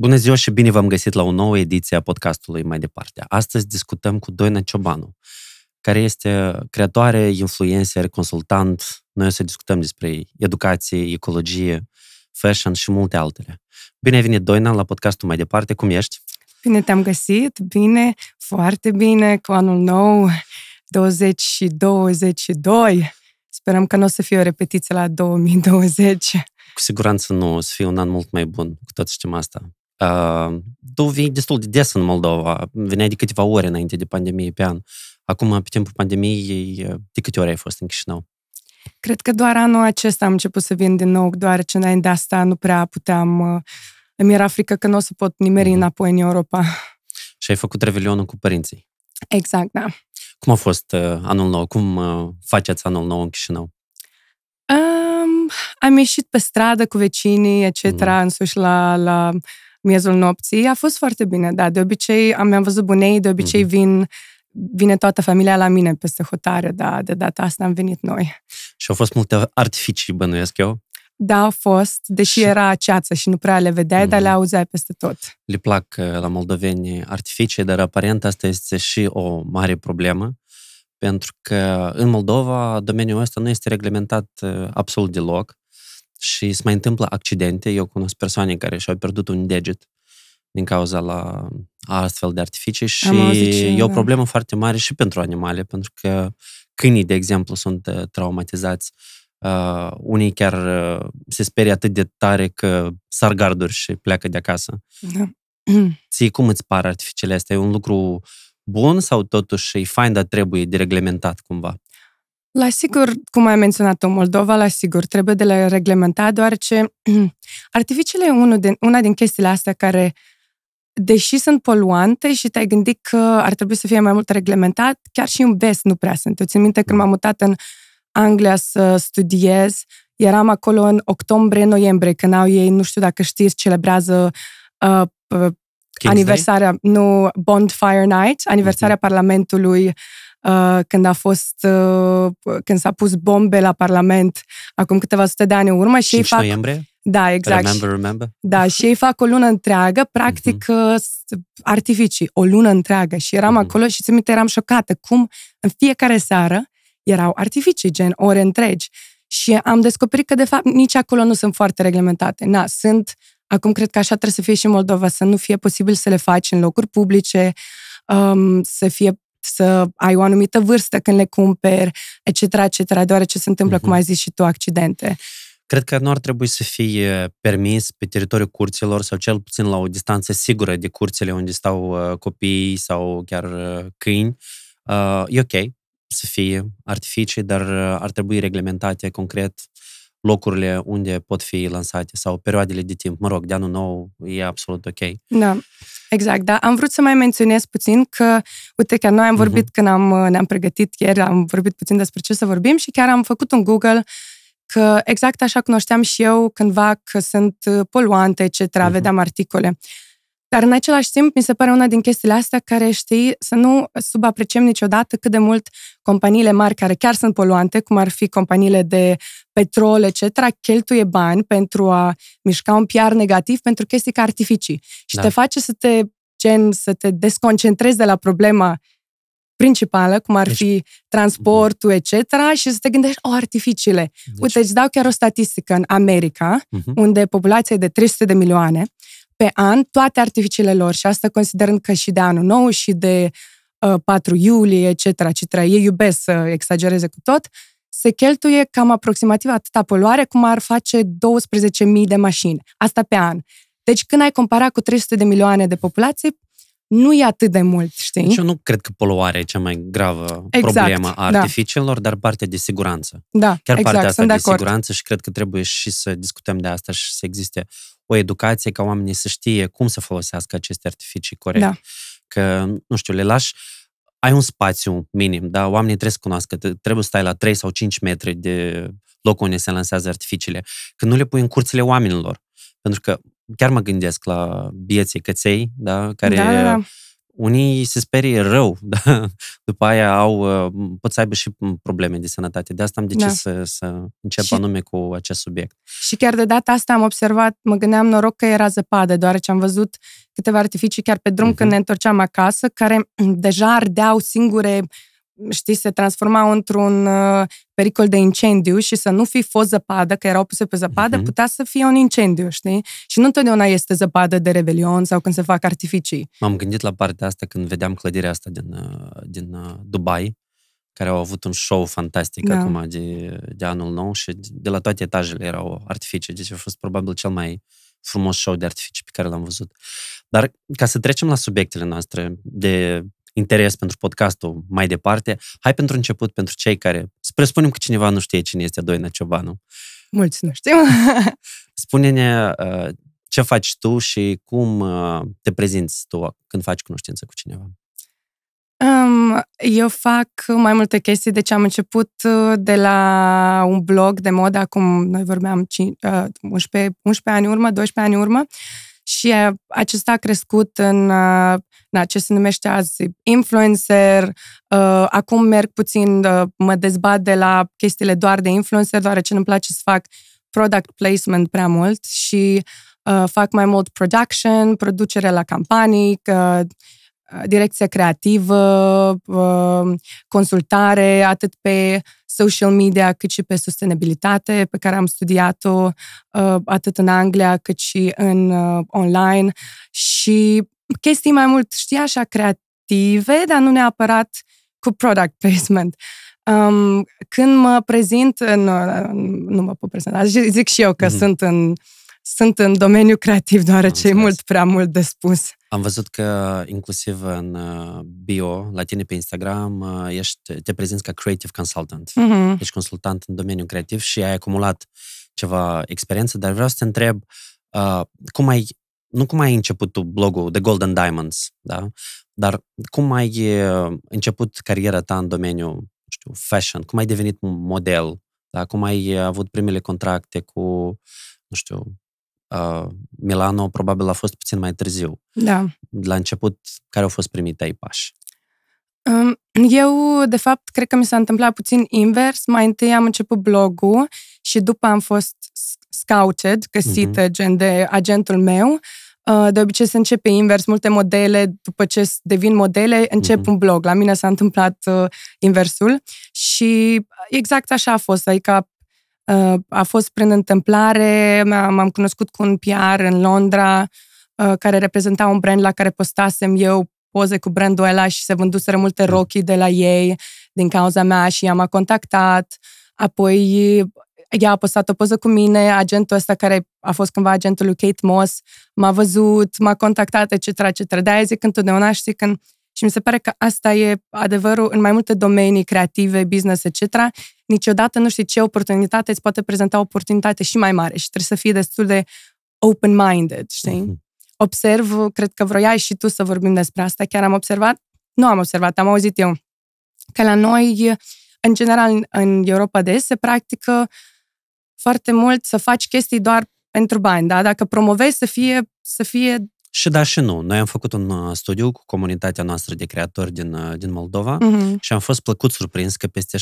Bună ziua și bine v-am găsit la o nouă ediție a podcastului Mai Departe. Astăzi discutăm cu Doina Ciobanu, care este creatoare, influencer, consultant. Noi o să discutăm despre educație, ecologie, fashion și multe altele. Bine ai venit, Doina, la podcastul Mai Departe. Cum ești? Bine te-am găsit, bine, foarte bine, cu anul nou 2022. Sperăm că nu o să fie o repetiție la 2020. Cu siguranță nu, o să fie un an mult mai bun, cu toți știm asta. Tu vii destul de des în Moldova, veneai de câteva ore înainte de pandemie pe an. Acum, pe timpul pandemiei, de câte ori ai fost în Chișinău? Cred că doar anul acesta am început să vin din nou, doar ce înainte de asta nu prea puteam... Îmi era frică că nu o să pot nimeri mm-hmm. înapoi în Europa. Și ai făcut revelionul cu părinții. Exact, da. Cum a fost uh, anul nou? Cum uh, faceți anul nou în Chișinău? Um, am ieșit pe stradă cu vecinii, etc., mm. însuși la, la miezul nopții. A fost foarte bine, da. De obicei, am, am văzut bunei, de obicei mhm. vin vine toată familia la mine peste hotare, dar de data asta am venit noi. Și au fost multe artificii, bănuiesc eu? Da, au fost, deși și... era ceață și nu prea le vedeai, mm. dar mhm. le auzeai peste tot. Le plac uh, la moldoveni artificii, dar aparent asta este și o mare problemă, pentru că în Moldova domeniul ăsta nu este reglementat uh, absolut deloc și se mai întâmplă accidente. Eu cunosc persoane care și-au pierdut un deget din cauza la astfel de artificii și e o da. problemă foarte mare și pentru animale, pentru că câinii, de exemplu, sunt uh, traumatizați. Uh, unii chiar uh, se sperie atât de tare că sar garduri și pleacă de acasă. Da. Ții, cum îți par artificiile astea? E un lucru bun sau totuși e fain, dar trebuie de reglementat cumva? La sigur, cum ai menționat-o, Moldova, la sigur, trebuie de la reglementat, deoarece artificiile e unul din, una din chestiile astea care, deși sunt poluante și te-ai gândit că ar trebui să fie mai mult reglementat, chiar și în vest nu prea sunt. Eu țin minte când mm. m-am mutat în Anglia să studiez, eram acolo în octombrie-noiembrie, când au ei, nu știu dacă știți, celebrează uh, aniversarea, nu, Bondfire Night, aniversarea okay. Mhm. Parlamentului Parlamentului Uh, când a fost, uh, când s-a pus bombe la Parlament acum câteva sute de ani în urmă. Și ei fac... noiembrie? Da, exact. Remember, remember? Da, și ei fac o lună întreagă, practic mm-hmm. artificii, o lună întreagă. Și eram mm-hmm. acolo și ți eram șocată cum în fiecare seară erau artificii, gen ore întregi. Și am descoperit că, de fapt, nici acolo nu sunt foarte reglementate. Na, sunt, acum cred că așa trebuie să fie și în Moldova, să nu fie posibil să le faci în locuri publice, um, să fie să ai o anumită vârstă când le cumperi, etc., etc., deoarece se întâmplă, uh-huh. cum ai zis și tu, accidente. Cred că nu ar trebui să fie permis pe teritoriul curților sau cel puțin la o distanță sigură de curțile unde stau copii sau chiar câini. e ok să fie artificii, dar ar trebui reglementate concret locurile unde pot fi lansate sau perioadele de timp. Mă rog, de anul nou e absolut ok. Da, exact, da. Am vrut să mai menționez puțin că, uite, că noi am mhm. vorbit uh-huh. când am, ne-am pregătit ieri, am vorbit puțin despre ce să vorbim și chiar am făcut un Google că exact așa cunoșteam și eu cândva că sunt poluante, etc., uh-huh. Mhm. vedeam articole. Uh, dar în același timp, mi se pare una din chestiile astea care știi să nu subapreciem niciodată cât de mult companiile mari care chiar sunt poluante, cum ar fi companiile de petrol, etc., cheltuie bani pentru a mișca un PR negativ pentru chestii ca artificii. Și da. te face să te gen, să te desconcentrezi de la problema principală, cum ar deci, fi transportul, etc., și să te gândești, o, oh, artificiile. Deci, Uite, îți dau chiar o statistică în America, uh-huh. unde populația e de 300 de milioane, pe an toate artificiile lor și asta considerând că și de anul nou și de uh, 4 iulie, etc., etc., ei iubesc să exagereze cu tot, se cheltuie cam aproximativ atâta poluare cum ar face 12.000 de mașini. Asta pe an. Deci când ai compara cu 300 de milioane de populație, nu e atât de mult, știi? Deci eu nu cred că poluarea e cea mai gravă exact, problemă a da. artificiilor, da. dar partea de siguranță. Da, Chiar exact, partea asta sunt de, de acord. siguranță și cred că trebuie și să discutăm de asta și să existe o educație ca oamenii să știe cum să folosească aceste artificii corect. Da. Că, nu știu, le lași ai un spațiu minim, dar Oamenii trebuie să cunoască, trebuie să stai la 3 sau 5 metri de locul unde se lansează artificiile, că nu le pui în curțile oamenilor. Pentru că chiar mă gândesc la bieții căței, da? Care da, da, da unii se sperie rău, dar după aia au, uh, pot să aibă și probleme de sănătate. De asta am decis da. să, să încep și, anume cu acest subiect. Și chiar de data asta am observat, mă gândeam noroc că era zăpadă, deoarece am văzut câteva artificii chiar pe drum uh-huh. când ne întorceam acasă, care deja ardeau singure uh, știi, se transforma într-un uh, pericol de incendiu și să nu fi fost zăpadă, că erau puse pe zăpadă, uh-huh. putea să fie un incendiu, știi? Și nu întotdeauna este zăpadă de revelion sau când se fac artificii. M-am gândit la partea asta când vedeam clădirea asta din, uh, din uh, Dubai, care au avut un show fantastic da. acum de, de anul nou și de la toate etajele erau artificii, deci a fost probabil cel mai frumos show de artificii pe care l-am văzut. Dar ca să trecem la subiectele noastre de interes pentru podcastul mai departe, hai pentru început, pentru cei care, spre spunem că cineva nu știe cine este Doina Ciobanu. Mulți nu știu. Spune-ne uh, ce faci tu și cum uh, te prezinți tu când faci cunoștință cu cineva. Um, eu fac mai multe chestii, deci am început uh, de la un blog de modă, acum noi vorbeam 5, uh, 11, 11 ani urmă, 12 ani urmă, uh, și acesta a crescut în, uh, na, ce se numește azi influencer. Uh, acum merg puțin, uh, mă dezbat de la chestiile doar de influencer, deoarece nu-mi place să fac product placement prea mult și fac mai mult production, producere la campanii, direcția creativă, uh, consultare, atât pe social media, cât și pe sustenabilitate, pe care am studiat-o uh, atât în Anglia, cât și în uh, online și chestii mai mult, știi, așa, creative, dar nu neapărat cu product placement. Um, când mă prezint, în, nu mă pot prezenta, zic și eu că mm-hmm. sunt în sunt în domeniul creativ, deoarece e mult prea mult de spus. Am văzut că inclusiv în uh, bio, la tine pe Instagram, uh, ești, te prezinți ca creative consultant. Mm-hmm. Ești consultant în domeniul creativ și ai acumulat ceva experiență, dar vreau să te întreb uh, cum ai, nu cum ai început tu blogul The Golden Diamonds, da? dar cum ai uh, început cariera ta în domeniul știu, fashion, cum ai devenit model, da? cum ai avut primele contracte cu, nu știu, Uh, Milano probabil a fost puțin mai târziu. Da. La început, care au fost primii tăi pași? Um, eu, de fapt, cred că mi s-a întâmplat puțin invers. Mai întâi am început blogul și după am fost scouted, găsită uh-huh. Mhm. gen de agentul meu. Uh, de obicei se începe invers, multe modele, după ce devin modele, încep uh-huh. un blog. La mine s-a întâmplat uh, inversul și exact așa a fost, adică Uh, a fost prin întâmplare, m-am cunoscut cu un PR în Londra uh, care reprezenta un brand la care postasem eu poze cu brandul ăla și se vânduseră multe mm. rochii de la ei din cauza mea și i-am contactat. Apoi ea a postat o poză cu mine, agentul ăsta care a fost cândva agentul lui Kate Moss m-a văzut, m-a contactat, etc., etc. De-aia zic întotdeauna, știi, când și mi se pare că asta e adevărul în mai multe domenii creative, business, etc. Niciodată nu știi ce oportunitate îți poate prezenta o oportunitate și mai mare și trebuie să fii destul de open-minded, știi? Mm-hmm. Observ, cred că vroiai și tu să vorbim despre asta, chiar am observat, nu am observat, am auzit eu, că la noi, în general, în Europa de Est, se practică foarte mult să faci chestii doar pentru bani, da? Dacă promovezi să fie, să fie și da și nu. Noi am făcut un uh, studiu cu comunitatea noastră de creatori din, uh, din Moldova mm-hmm. și am fost plăcut surprins că peste 70%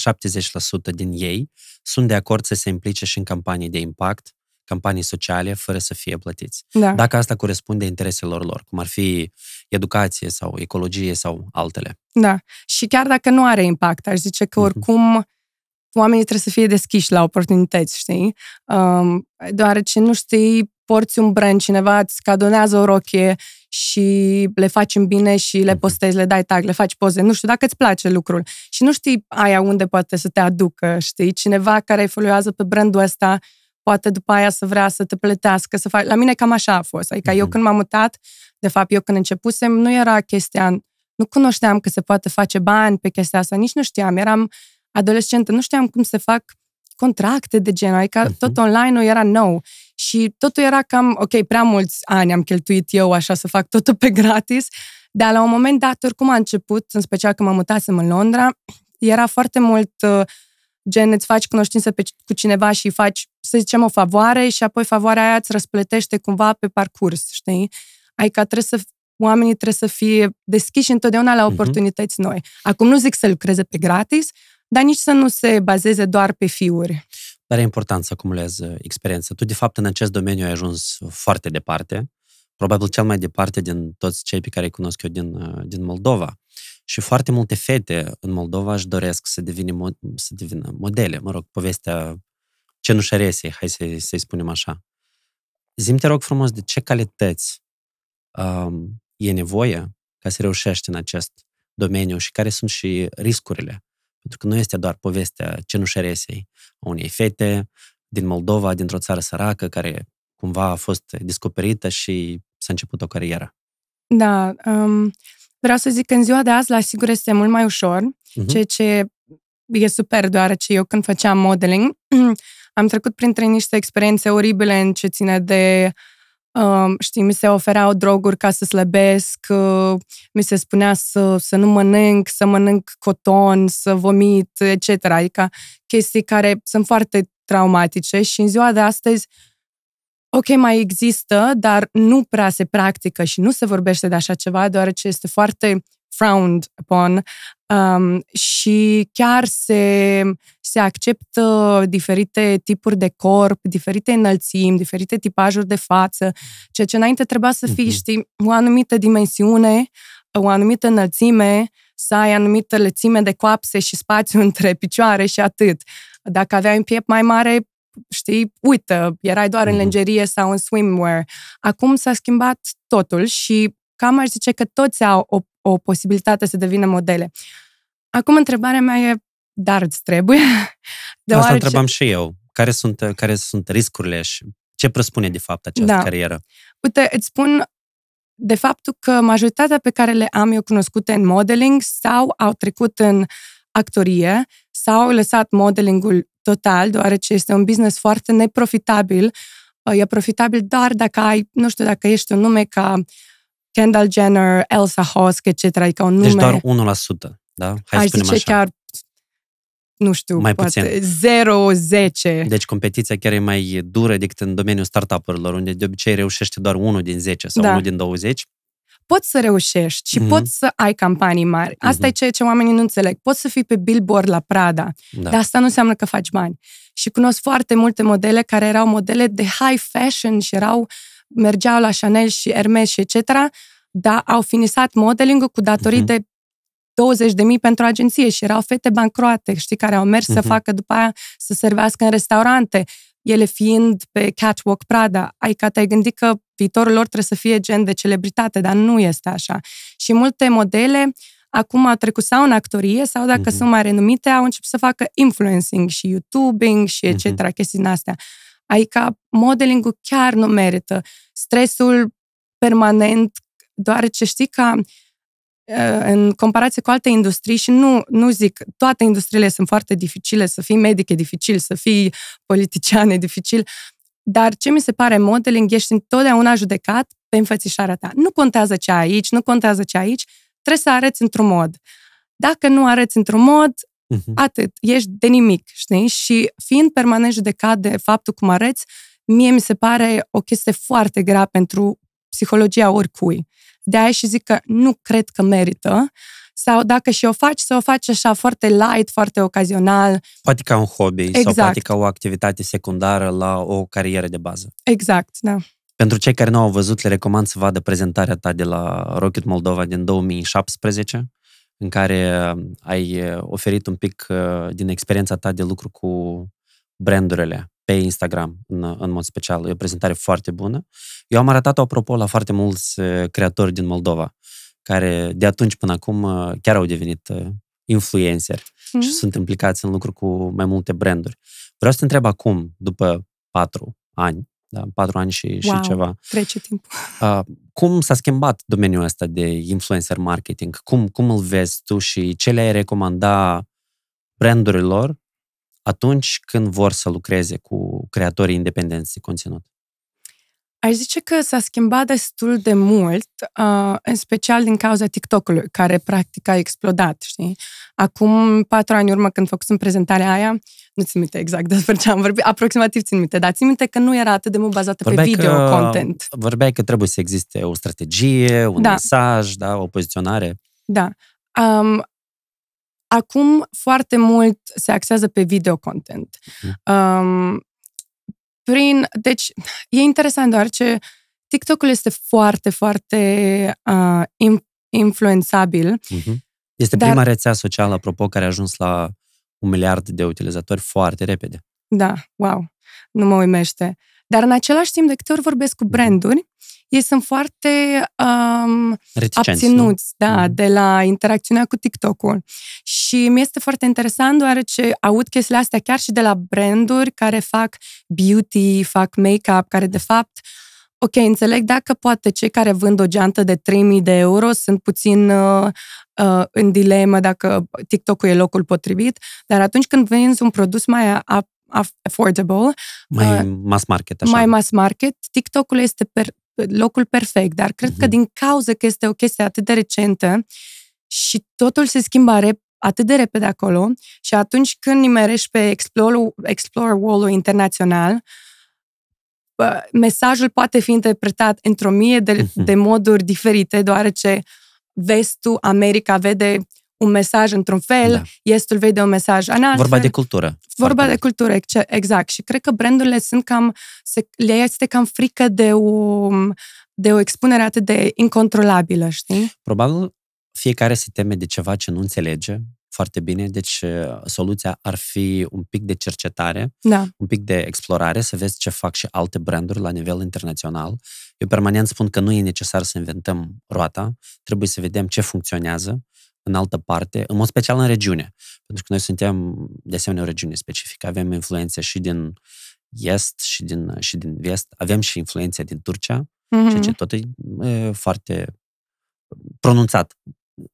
din ei sunt de acord să se implice și în campanii de impact, campanii sociale, fără să fie plătiți. Da. Dacă asta corespunde intereselor lor, cum ar fi educație sau ecologie sau altele. Da. Și chiar dacă nu are impact, aș zice că mhm. oricum... mm-hmm. oamenii trebuie să fie deschiși la oportunități, știi? Um, deoarece nu știi porți un brand, cineva îți cadonează o rochie și le faci în bine și le mhm. postezi, le dai tag, le faci poze. Nu știu dacă îți place lucrul. Și nu știi aia unde poate să te aducă, știi? Cineva care evoluează pe brandul ăsta poate după aia să vrea să te plătească, să faci... La mine cam așa a fost. Adică mm-hmm. eu mhm. când m-am mutat, de fapt, eu când începusem, nu era chestia... Nu cunoșteam că se poate face bani pe chestia asta, nici nu știam. Eram adolescentă, nu știam cum se fac contracte de genul, adică mm-hmm. tot online-ul era nou. Și totul era cam, ok, prea mulți ani am cheltuit eu așa să fac totul pe gratis, dar la un moment dat, oricum a început, în special când mă mutasem în Londra, era foarte mult uh, gen, îți faci cunoștință pe, cu cineva și faci, să zicem, o favoare și apoi favoarea aia îți răsplătește cumva pe parcurs, știi? Adică trebuie să oamenii trebuie să fie deschiși întotdeauna la mhm. oportunități noi. Acum nu zic să lucreze pe gratis, dar nici să nu se bazeze doar pe fiuri. Dar e important să acumulezi uh, experiență. Tu, de fapt, în acest domeniu ai ajuns foarte departe, probabil cel mai departe din toți cei pe care îi cunosc eu din, uh, din Moldova. Și foarte multe fete în Moldova își doresc să devină, să devină modele, mă rog, povestea cenușăresei, hai să, să-i spunem așa. Zim, te rog frumos, de ce calități um, e nevoie ca să reușești în acest domeniu și care sunt și riscurile pentru că nu este doar povestea cenușăresei a unei fete din Moldova, dintr-o țară săracă, care cumva a fost descoperită și s-a început o carieră. Da, um, vreau să zic că în ziua de azi la sigur este mult mai ușor, uh-huh. ceea ce e super, deoarece eu când făceam modeling am trecut printre niște experiențe oribile în ce ține de știi, mi se ofereau droguri ca să slăbesc, uh, mi se spunea să, să nu mănânc, să mănânc coton, să vomit, etc. Adică chestii care sunt foarte traumatice și în ziua de astăzi, ok, mai există, dar nu prea se practică și nu se vorbește de așa ceva, deoarece este foarte frowned upon um, și chiar se, se acceptă diferite tipuri de corp, diferite înălțimi, diferite tipajuri de față, ceea ce înainte trebuia să fii, uh-huh. știi, o anumită dimensiune, o anumită înălțime, să ai anumită lățime de coapse și spațiu între picioare și atât. Dacă aveai un piept mai mare, știi, uită, erai doar uh-huh. în mhm. lingerie sau în swimwear. Acum s-a schimbat totul și cam aș zice că toți au o o posibilitate să devină modele. Acum, întrebarea mea e, dar îți trebuie? Deoarece... Asta întrebam și eu. Care sunt, care sunt riscurile și ce presupune, de fapt, această da. carieră? Uite, îți spun de faptul că majoritatea pe care le am eu cunoscute în modeling sau au trecut în actorie sau au lăsat modelingul total, deoarece este un business foarte neprofitabil. E profitabil doar dacă ai, nu știu, dacă ești un nume ca uh, Kendall Jenner, Elsa Hosk, etc. Adică un nume... Deci doar 1%, da? Hai aș zice așa. chiar nu știu, mai poate puțin. 0-10. Deci competiția chiar e mai dură decât în domeniul startup-urilor, unde de obicei reușește doar 1 din 10 sau da. 1 din 20. Poți să reușești și mm-hmm. poți să ai campanii mari. Mhm. Asta mm-hmm. e ceea ce oamenii nu înțeleg. Poți să fii pe billboard la Prada, da. dar asta nu înseamnă că faci bani. Și cunosc foarte multe modele care erau modele de high fashion și erau uh, mergeau la Chanel și Hermes și etc., dar au finisat modeling cu datorii uh-huh. de 20 de mii pentru agenție și erau fete bancroate, știi, care au mers uh-huh. să mhm. facă după aia să servească în restaurante, ele fiind pe Catwalk Prada. Ai adică ca te-ai gândit că viitorul lor trebuie să fie gen de celebritate, dar nu este așa. Și multe modele acum au trecut sau în actorie sau, dacă uh-huh. sunt mai renumite, au început să facă influencing și YouTubing și etc., uh-huh. chestii din astea. Adică modelingul chiar nu merită. Stresul permanent, doar ce știi că uh, în comparație cu alte industrii și nu, nu zic, toate industriile sunt foarte dificile, să fii medic e dificil, să fii politician e dificil, dar ce mi se pare modeling, ești întotdeauna judecat pe înfățișarea ta. Nu contează ce ai aici, nu contează ce ai aici, trebuie să arăți într-un mod. Dacă nu arăți într-un mod, Uh-huh. Atât, ești de nimic, știi? Și fiind permanent judecat de faptul cum arăți, mie mi se pare o chestie foarte grea pentru psihologia oricui. De aia și zic că nu cred că merită sau dacă și o faci, să o faci așa foarte light, foarte ocazional. Poate ca un hobby exact. sau poate ca o activitate secundară la o carieră de bază. Exact, da. Pentru cei care nu au văzut, le recomand să vadă prezentarea ta de la Rocket Moldova din 2017 în care ai uh, oferit un pic uh, din experiența ta de lucru cu brandurile pe Instagram, în, uh, în mod special. E o prezentare foarte bună. Eu am arătat-o, apropo, la foarte mulți creatori din Moldova, care de atunci până acum chiar au devenit influencer mm-hmm. și sunt implicați în lucru cu mai multe branduri. Vreau să te întreb acum, după patru ani, da, patru ani și, wow, și ceva. trece timpul. Uh, cum s-a schimbat domeniul ăsta de influencer marketing? Cum, cum îl vezi tu și ce le-ai recomanda brandurilor atunci când vor să lucreze cu creatorii independenți de conținut? Aș zice că s-a schimbat destul de mult, uh, în special din cauza TikTok-ului, care practic a explodat, știi? Acum patru ani urmă, când făcusem prezentarea aia, nu țin minte exact despre ce am vorbit, aproximativ țin minte, dar țin minte că nu era atât de mult bazată vorbeai pe video că, content. Vorbeai că trebuie să existe o strategie, un da. mesaj, da, o poziționare. Da. Um, acum foarte mult se axează pe video content. Uh-huh. Um, prin... Deci, e interesant doar ce TikTok-ul este foarte, foarte uh, influențabil. Uh-huh. Este dar... prima rețea socială, apropo, care a ajuns la un miliard de utilizatori foarte repede. Da, wow, nu mă uimește. Dar în același timp, de câte ori vorbesc cu mhm. branduri, ei sunt foarte um, abținuți da, mm. de la interacțiunea cu TikTok-ul. Și mi este foarte interesant deoarece aud chestiile astea chiar și de la branduri care fac beauty, fac make-up, care de fapt Ok, înțeleg dacă poate cei care vând o geantă de 3000 de euro sunt puțin uh, uh, în dilemă dacă TikTok-ul e locul potrivit, dar atunci când vinzi un produs mai affordable. Mai uh, mass market, așa. Mai mass market. TikTok-ul este per, locul perfect, dar cred uh-huh. că mhm. din cauza că este o chestie atât de recentă și totul se schimbă rep- atât de repede acolo și atunci când nimerești pe Explore, Explore Wall-ul internațional, mesajul poate fi interpretat într-o mie de, uh-huh. de moduri diferite, deoarece vestul, America vede un mesaj într-un fel, da. estul vede un mesaj în Vorba de cultură. Vorba de cultură, exact. Și cred că brandurile sunt cam, se, le este cam frică de o, de o expunere atât de incontrolabilă, știi? Probabil fiecare se teme de ceva ce nu înțelege foarte bine, deci uh, soluția ar fi un pic de cercetare, da. un pic de explorare, să vezi ce fac și alte branduri la nivel internațional. Eu permanent spun că nu e necesar să inventăm roata, trebuie să vedem ce funcționează, în altă parte, în mod special în regiune. Pentru că noi suntem, de asemenea, o regiune specifică. Avem influențe și din est și din, și din vest. Avem și influențe din Turcia, mm-hmm. ceea ce tot e, e foarte pronunțat,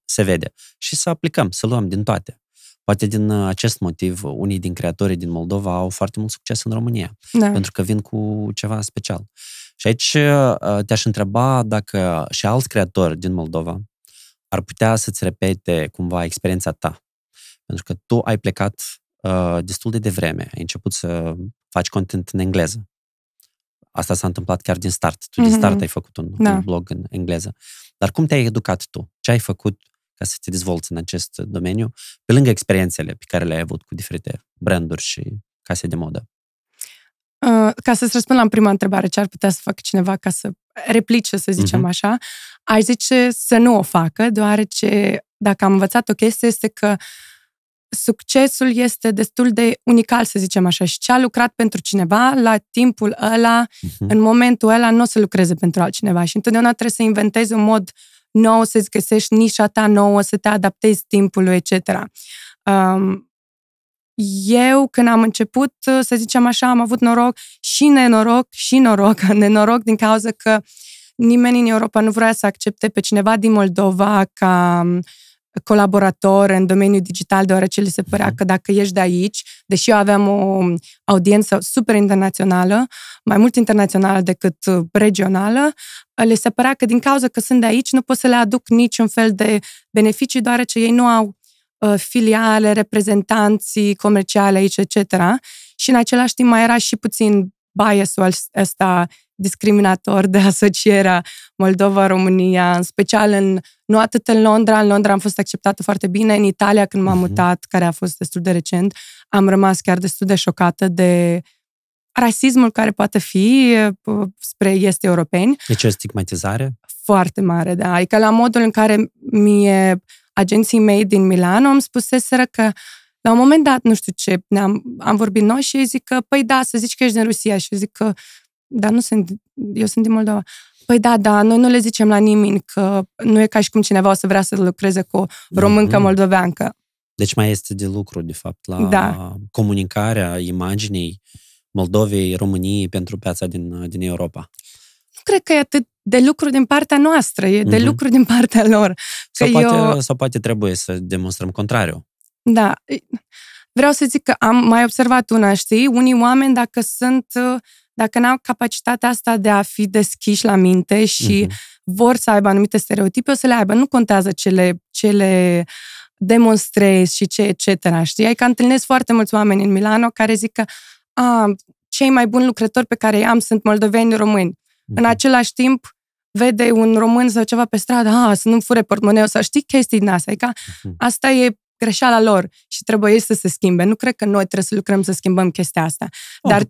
se vede. Și să aplicăm, să luăm din toate. Poate din uh, acest motiv, unii din creatorii din Moldova au foarte mult succes în România, da. pentru că vin cu ceva special. Și aici uh, te-aș întreba dacă și alți creatori din Moldova ar putea să-ți repete cumva experiența ta. Pentru că tu ai plecat uh, destul de devreme, ai început să faci content în engleză. Asta s-a întâmplat chiar din start. Tu mm-hmm. din mhm. start ai făcut un, da. un blog în engleză. Dar cum te-ai educat tu? Ce ai făcut ca să te dezvolți în acest domeniu, pe lângă experiențele pe care le-ai avut cu diferite branduri și case de modă? Uh, ca să-ți răspund la prima întrebare, ce ar putea să facă cineva ca să replice, să zicem uh-huh. așa, aș zice să nu o facă, deoarece dacă am învățat o chestie este că succesul este destul de unical, să zicem așa, și ce a lucrat pentru cineva, la timpul ăla, uh-huh. în momentul ăla, nu o să lucreze pentru altcineva și întotdeauna trebuie să inventezi un mod nou, să-ți găsești nișa ta nouă, să te adaptezi timpului, etc. Um, eu, când am început, uh, să zicem așa, am avut noroc și nenoroc și noroc, nenoroc din cauza că nimeni în Europa nu vrea să accepte pe cineva din Moldova ca um, colaborator în domeniul digital, deoarece li se părea mhm. că dacă ești de aici, deși eu aveam o um, audiență super internațională, mai mult internațională decât uh, regională, uh, le se părea că din cauza că sunt de aici nu pot să le aduc niciun fel de beneficii, deoarece ei nu au Uh, filiale, reprezentanții comerciale aici, etc. Și în același timp mai era și puțin biasul ăsta discriminator de asocierea Moldova-România, în special în, nu atât în Londra, în Londra am fost acceptată foarte bine, în Italia când m-am mhm. mutat, care a fost destul de recent, am rămas chiar destul de șocată de rasismul care poate fi uh, spre este europeni. Deci o stigmatizare? Foarte mare, da. Adică la modul în care mie agenții mei din Milano îmi spuseseră că la un moment dat, nu știu ce, ne-am, am vorbit noi și ei zic că, păi da, să zici că ești din Rusia. Și zic că, dar nu sunt, eu sunt din Moldova. Păi da, da, noi nu le zicem la nimeni că nu e ca și cum cineva o să vrea să lucreze cu o mhm. româncă mm-hmm. moldoveancă. Deci mai este de lucru, de fapt, la da. comunicarea imaginii Moldovei, României pentru piața din, din Europa. Nu cred că e atât de lucru din partea noastră, e de mm-hmm. lucru din partea lor. Că sau, poate, eu... sau poate trebuie să demonstrăm contrariu. Da. Vreau să zic că am mai observat una, știi? Unii oameni, dacă sunt, dacă n-au capacitatea asta de a fi deschiși la minte și mm-hmm. vor să aibă anumite stereotipe, o să le aibă. Nu contează ce le, ce le demonstrezi și ce, etc. Știi? Adică întâlnesc foarte mulți oameni în Milano care zic că a, cei mai buni lucrători pe care i-am sunt moldoveni români. Mm-hmm. În același timp, vede un român sau ceva pe stradă, a, ah, să nu fure portmoneu, sau știi chestii din asta. Adică mm-hmm. asta e greșeala lor și trebuie să se schimbe. Nu cred că noi trebuie să lucrăm să schimbăm chestia asta. Oh. Dar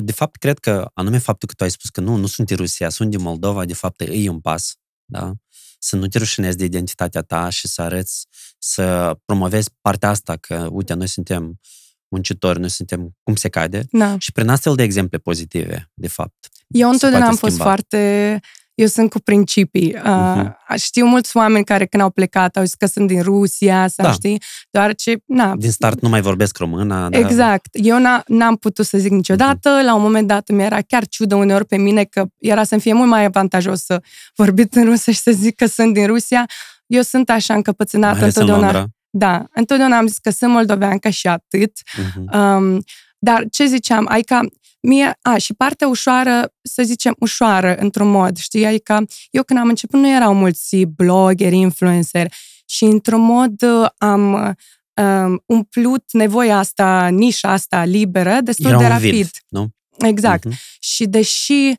de fapt, cred că anume faptul că tu ai spus că nu, nu sunt din Rusia, sunt din Moldova, de fapt, e un pas, da? Să nu te rușinezi de identitatea ta și să arăți, să promovezi partea asta, că, uite, noi suntem uh, muncitori, noi suntem cum se cade da. și prin astfel de exemple pozitive, de fapt. Eu întotdeauna am fost foarte... Eu sunt cu principii. Uh-huh. Știu mulți oameni care când au plecat au zis că sunt din Rusia sau da. știi, doar ce... Na. Din start nu mai vorbesc româna. Exact. Eu n-a, n-am putut să zic niciodată. Uh-huh. La un moment dat mi era chiar ciudă uneori pe mine că era să-mi fie mult mai avantajos să vorbit în rusă și să zic că sunt din Rusia. Eu sunt așa încăpățânată întotdeauna. În da, întotdeauna am zis că sunt moldoveancă și atât. Uh-huh. Um, dar ce ziceam, ai adică, ca mie, a, și partea ușoară, să zicem, ușoară într-un mod, știi, adică eu când am început nu erau mulți blogeri, influenceri și într-un mod uh, am um, umplut nevoia asta, nișa asta liberă, destul Era de rapid. Vid, nu? Exact. Uh-huh. Și deși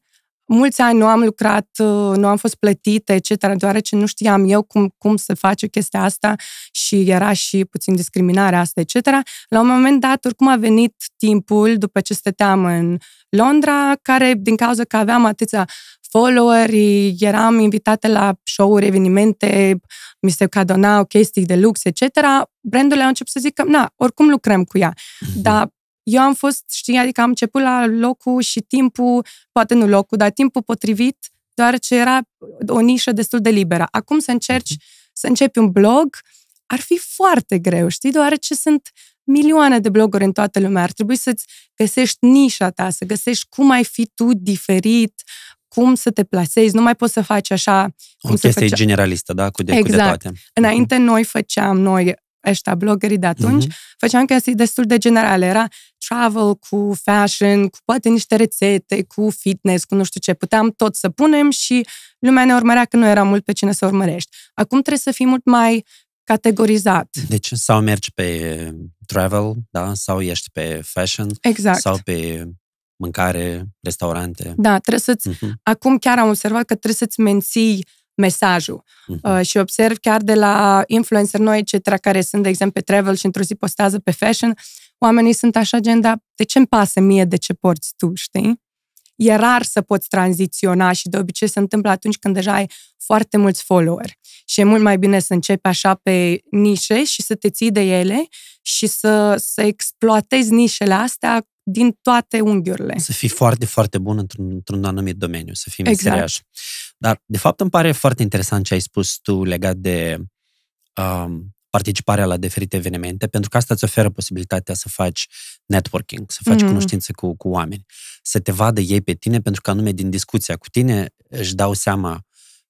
mulți ani nu am lucrat, uh, nu am fost plătită, etc., deoarece nu știam eu cum, cum se face chestia asta și era și puțin discriminarea asta, etc. La un moment dat, oricum a venit timpul, după ce stăteam în Londra, care, din cauza că aveam atâția followeri, eram invitate la show-uri, evenimente, mi se cadonau chestii de lux, etc., brandurile au început să zică, na, oricum lucrăm cu ea, mm-hmm. dar eu am fost, știi, adică am început la locul și timpul, poate nu locul, dar timpul potrivit, doar ce era o nișă destul de liberă. Acum să încerci mhm. să începi un blog, ar fi foarte greu, știi, deoarece sunt milioane de bloguri în toată lumea. Ar trebui să-ți găsești nișa ta, să găsești cum ai fi tu diferit, cum să te plasezi, nu mai poți să faci așa... O cum chestie să faci... generalistă, da? Cu de, exact. Cu de exact. toate. Înainte mhm. noi făceam, noi ăștia, bloggerii de atunci, mm-hmm. făceam chestii destul de generale. Era travel cu fashion, cu poate niște rețete, cu fitness, cu nu știu ce. Puteam tot să punem și lumea ne urmărea că nu era mult pe cine să urmărești. Acum trebuie să fii mult mai categorizat. Deci sau mergi pe travel, da? Sau ești pe fashion. Exact. Sau pe mâncare, restaurante. Da, trebuie să-ți... Mm-hmm. Acum chiar am observat că trebuie să-ți menții mesajul. Uh-huh. Uh, și observ chiar de la influencer noi, etc., care sunt, de exemplu, pe travel și într-o zi postează pe fashion, oamenii sunt așa gen, dar de ce-mi pasă mie de ce porți tu, știi? E rar să poți tranziționa și de obicei se întâmplă atunci când deja ai foarte mulți follower. Și e mult mai bine să începi așa pe nișe și să te ții de ele și să, să exploatezi nișele astea din toate unghiurile. Să fii foarte, foarte bun într-un, într-un anumit domeniu, să fii meseriaș. Exact. Dar, de fapt, îmi pare foarte interesant ce ai spus tu legat de um, participarea la diferite evenimente, pentru că asta îți oferă posibilitatea să faci networking, să faci mm. cunoștințe cu, cu oameni, să te vadă ei pe tine, pentru că anume din discuția cu tine își dau seama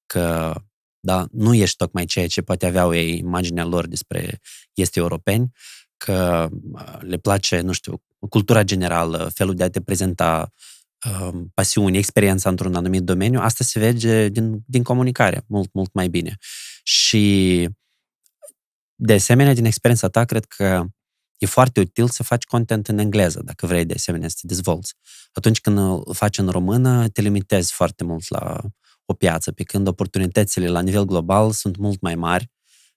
că da, nu ești tocmai ceea ce poate aveau ei imaginea lor despre este europeni, că uh, le place, nu știu, cultura generală, felul de a te prezenta, uh, Um, pasiuni, experiența într-un anumit domeniu, asta se vede din, din comunicare mult, mult mai bine. Și de asemenea, din experiența ta, cred că e foarte util să faci content în engleză, dacă vrei de asemenea să te dezvolți. Atunci când îl faci în română, te limitezi foarte mult la o piață, pe când oportunitățile la nivel global sunt mult mai mari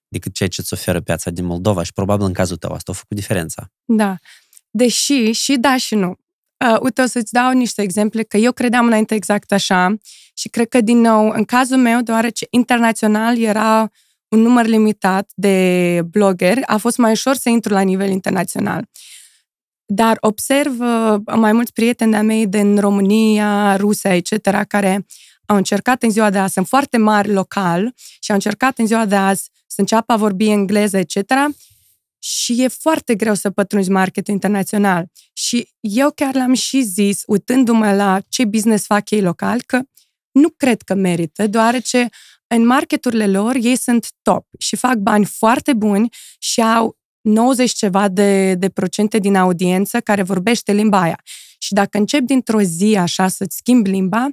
decât ceea ce îți oferă piața din Moldova și probabil în cazul tău asta a făcut diferența. Da. Deși și da și nu. Uh, uite, o să-ți dau niște exemple, că eu credeam înainte exact așa și cred că, din nou, în cazul meu, deoarece internațional era un număr limitat de blogger, a fost mai ușor să intru la nivel internațional. Dar observ uh, mai mulți prieteni de-a mei din România, Rusia, etc., care au încercat în ziua de azi, sunt foarte mari local și au încercat în ziua de azi să înceapă a vorbi engleză, etc., și e foarte greu să pătrunzi marketul internațional. Și eu chiar l-am și zis, uitându-mă la ce business fac ei local, că nu cred că merită, deoarece în marketurile lor ei sunt top și fac bani foarte buni și au 90 ceva de, de procente din audiență care vorbește limba aia. Și dacă începi dintr-o zi așa să-ți schimbi limba,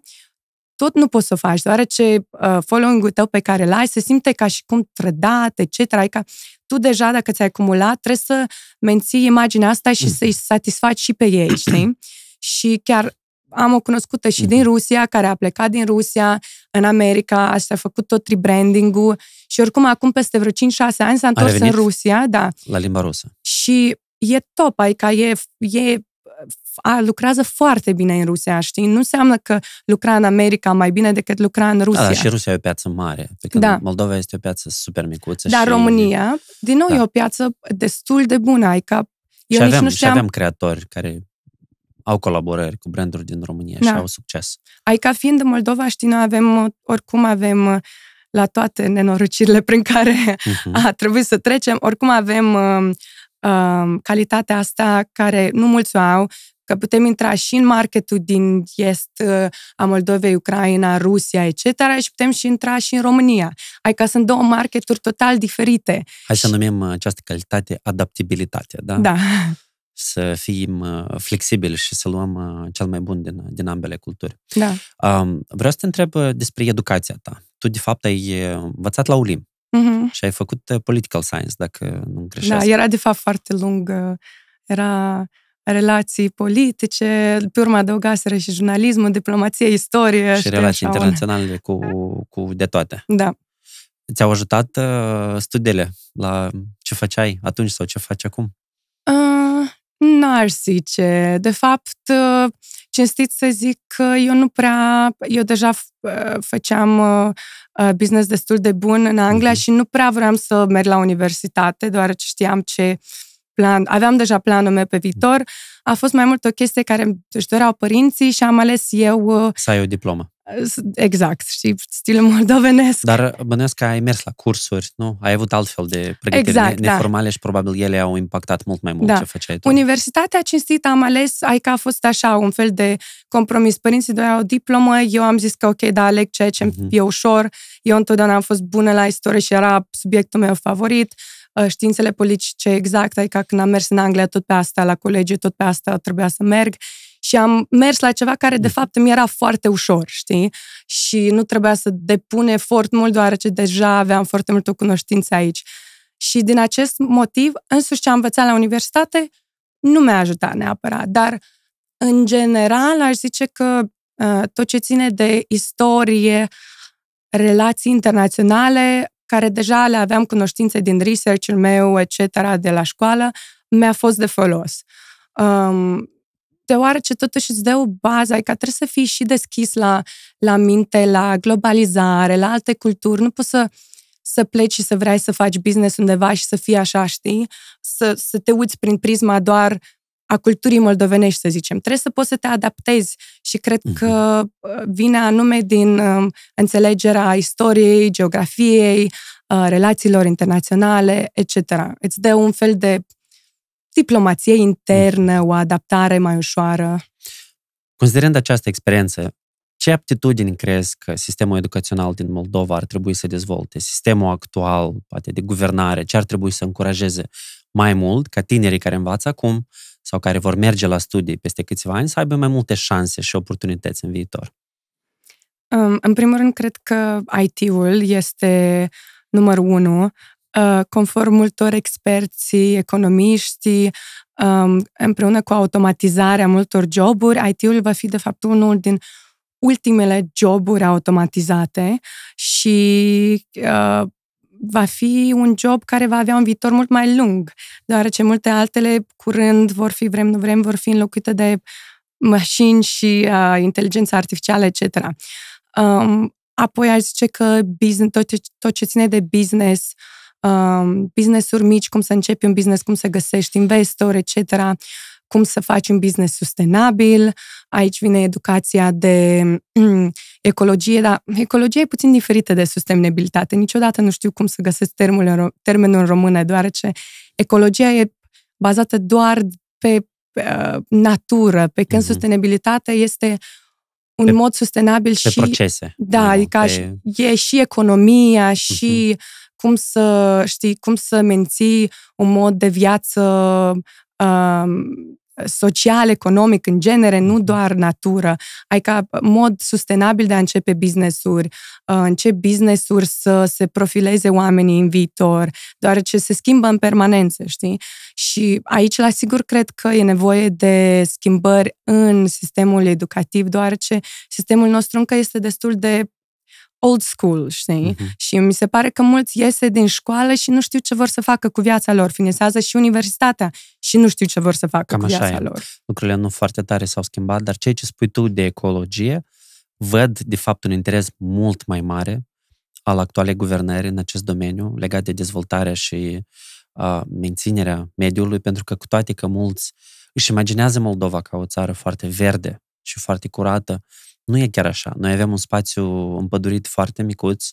tot nu poți să o faci, deoarece uh, following-ul tău pe care l-ai se simte ca și cum trădat, etc. Adică tu deja, dacă ți-ai acumulat, trebuie să menții imaginea asta și să-i mm-hmm. satisfaci și pe ei, știi? și chiar am o cunoscută și din mm-hmm. Rusia, care a plecat din Rusia în America, și a făcut tot rebranding-ul și oricum acum peste vreo 5-6 ani s-a întors în Rusia, da. La limba rusă. Și e top, adică e, e a, lucrează foarte bine în Rusia, știi? Nu înseamnă că lucra în America mai bine decât lucra în da, Rusia. Da, și Rusia e o piață mare. Pe da. Moldova este o piață super micuță. Dar și... România, din nou, da. e o piață destul de bună. ca... Adică eu și, nici aveam, nu știam... și aveam creatori care au colaborări cu branduri din România da. și au succes. ca fiind în Moldova, știi, noi avem, oricum avem la toate nenorocirile prin care uh-huh. a trebuit să trecem, oricum avem Um, calitatea asta care nu mulți o au, că putem intra și în marketul din est uh, a Moldovei, Ucraina, Rusia, etc. și putem și intra și în România. Adică sunt două marketuri total diferite. Hai să numim uh, această calitate adaptabilitate, da? Da. Să fim uh, flexibili și să luăm cel mai bun din, din ambele culturi. Da. Um, vreau să te întreb despre educația ta. Tu, de fapt, ai învățat la ULIM. Mm-hmm. Și ai făcut uh, political science, dacă nu da, greșesc. Da, era de fapt foarte lungă. Uh, era relații politice, pe urmă adăugaseră și jurnalismul, diplomație, istorie. Și, relații așa internaționale cu, cu de toate. Da. Ți-au ajutat uh, studiile la ce făceai atunci sau ce faci acum? Uh, n-ar zice. De fapt, uh, cinstit să zic că eu nu prea, eu deja uh, făceam uh, uh, business destul de bun în Anglia mm-hmm. și nu prea vreau să merg la universitate, deoarece știam ce plan, aveam deja planul meu pe viitor. A fost mai mult o chestie care își doreau părinții și am ales eu... Să ai o diplomă. Exact, știi, stilul moldovenesc. Dar uh, bănuiesc că ai mers la cursuri, nu? Ai avut altfel de pregătiri exact, da. neformale da. și probabil ele au impactat mult mai mult da. ce făceai tu. Universitatea cinstită am ales, ai că a fost așa, un fel de compromis. Părinții doi au diplomă, eu am zis că ok, da, aleg ceea ce uh-huh. Mhm. e ușor. Eu întotdeauna am fost bună la istorie și era subiectul meu favorit uh, științele politice exact, că când am mers în Anglia, tot pe asta la colegiu, tot pe asta trebuia să merg și am mers la ceva care, de mm. fapt, mi era foarte ușor, știi? Și nu trebuia să depun efort mult, deoarece deja aveam foarte multă cunoștință aici. Și din acest motiv, însuși ce am învățat la universitate, nu mi-a ajutat neapărat, dar în general aș zice că ă, tot ce ține de istorie, relații internaționale, care deja le aveam cunoștințe din research-ul meu, etc., de la școală, mi-a fost de folos. Um, deoarece totuși îți dă o bază, adică trebuie să fii și deschis la, la minte, la globalizare, la alte culturi. Nu poți să, să pleci și să vrei să faci business undeva și să fii așa, știi? Să, să te uiți prin prisma doar a culturii moldovenești, să zicem. Trebuie să poți să te adaptezi și cred mhm. că uh, vine anume din uh, înțelegerea istoriei, geografiei, uh, relațiilor internaționale, etc. Îți dă un fel de diplomație internă, mm. o adaptare mai ușoară. Considerând această experiență, ce aptitudini crezi că sistemul educațional din Moldova ar trebui să dezvolte? Sistemul actual, poate de guvernare, ce ar trebui să încurajeze mai mult ca tinerii care învață acum sau care vor merge la studii peste câțiva ani să aibă mai multe șanse și oportunități în viitor? Um, în primul rând, cred că IT-ul este numărul unu. Uh, conform multor experți, economiști, um, împreună cu automatizarea multor joburi, IT-ul va fi, de fapt, unul din ultimele joburi automatizate și uh, va fi un job care va avea un viitor mult mai lung, deoarece multe altele curând vor fi, vrem, nu vrem, vor fi înlocuite de mașini și uh, inteligența artificială, etc. Um, apoi aș zice că business, tot, ce, tot ce ține de business uh, Um, business-uri mici, cum să începi un business, cum să găsești investori, etc., cum să faci un business sustenabil. Aici vine educația de um, ecologie, dar ecologia e puțin diferită de sustenabilitate. Niciodată nu știu cum să găsesc termenul, termenul în română, deoarece ecologia e bazată doar pe uh, natură, pe când mm-hmm. sustenabilitatea este un pe, mod sustenabil pe și... procese. Da, adică pe... e și economia, și... Mm-hmm cum să, știi, cum să menții un mod de viață uh, social, economic, în genere, nu mhm. doar natură. Ai adică, ca mod sustenabil de a începe business-uri, uh, în ce business-uri să se profileze oamenii în viitor, doar ce se schimbă în permanență, știi? Și aici, la sigur, cred că e nevoie de schimbări în sistemul educativ, deoarece sistemul nostru încă este destul de old school, știi? Uh-huh. Și mi se pare că mulți iese din școală și nu știu ce vor să facă cu viața lor. Finisează și universitatea și nu știu ce vor să facă Cam cu viața e. lor. Lucrurile nu foarte tare s-au schimbat, dar ceea ce spui tu de ecologie, văd de fapt un interes mult mai mare al actualei guvernări în acest domeniu legat de dezvoltarea și uh, menținerea mediului, pentru că cu toate că mulți își imaginează Moldova ca o țară foarte verde și foarte curată, nu e chiar așa. Noi avem un spațiu împădurit foarte micuț,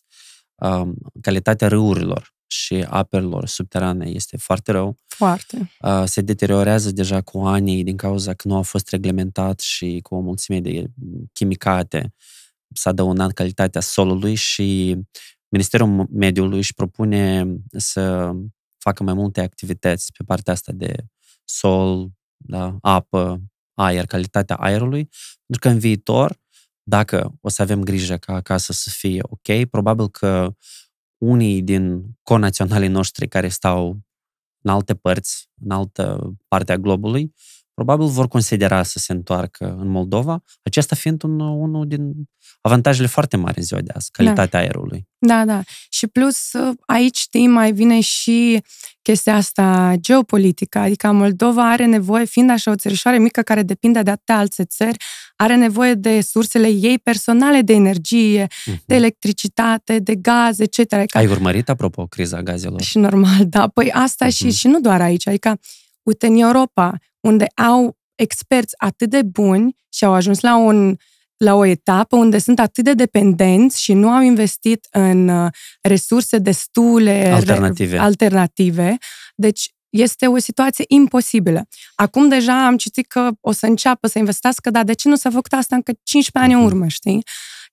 calitatea râurilor și apelor subterane este foarte rău. Foarte. se deteriorează deja cu ani din cauza că nu a fost reglementat și cu o mulțime de chimicate s-a dăunat calitatea solului și Ministerul Mediului își propune să facă mai multe activități pe partea asta de sol, da, apă, aer, calitatea aerului, pentru că în viitor dacă o să avem grijă ca acasă să fie ok, probabil că unii din conaționalii noștri care stau în alte părți, în altă parte a globului, probabil vor considera să se întoarcă în Moldova, acesta fiind un, unul din avantajele foarte mari în ziua de azi, da. calitatea da. aerului. Da, da. Și plus, aici, știi, mai vine și chestia asta geopolitică, adică Moldova are nevoie, fiind așa o țărișoare mică care depinde de atâtea alte țări, are nevoie de sursele ei personale de energie, uh-huh. de electricitate, de gaz, etc. Adică... Ai urmărit, apropo, criza gazelor? Și normal, da. Păi asta uh-huh. și, mhm. și nu doar aici, adică uite, în Europa, unde au experți atât de buni și au ajuns la un la o etapă unde sunt atât de dependenți și nu au investit în uh, resurse destule alternative. Re, alternative. Deci este o situație imposibilă. Acum deja am citit că o să înceapă să investească, dar de ce nu s-a făcut asta încă 15 ani în mhm. urmă, știi?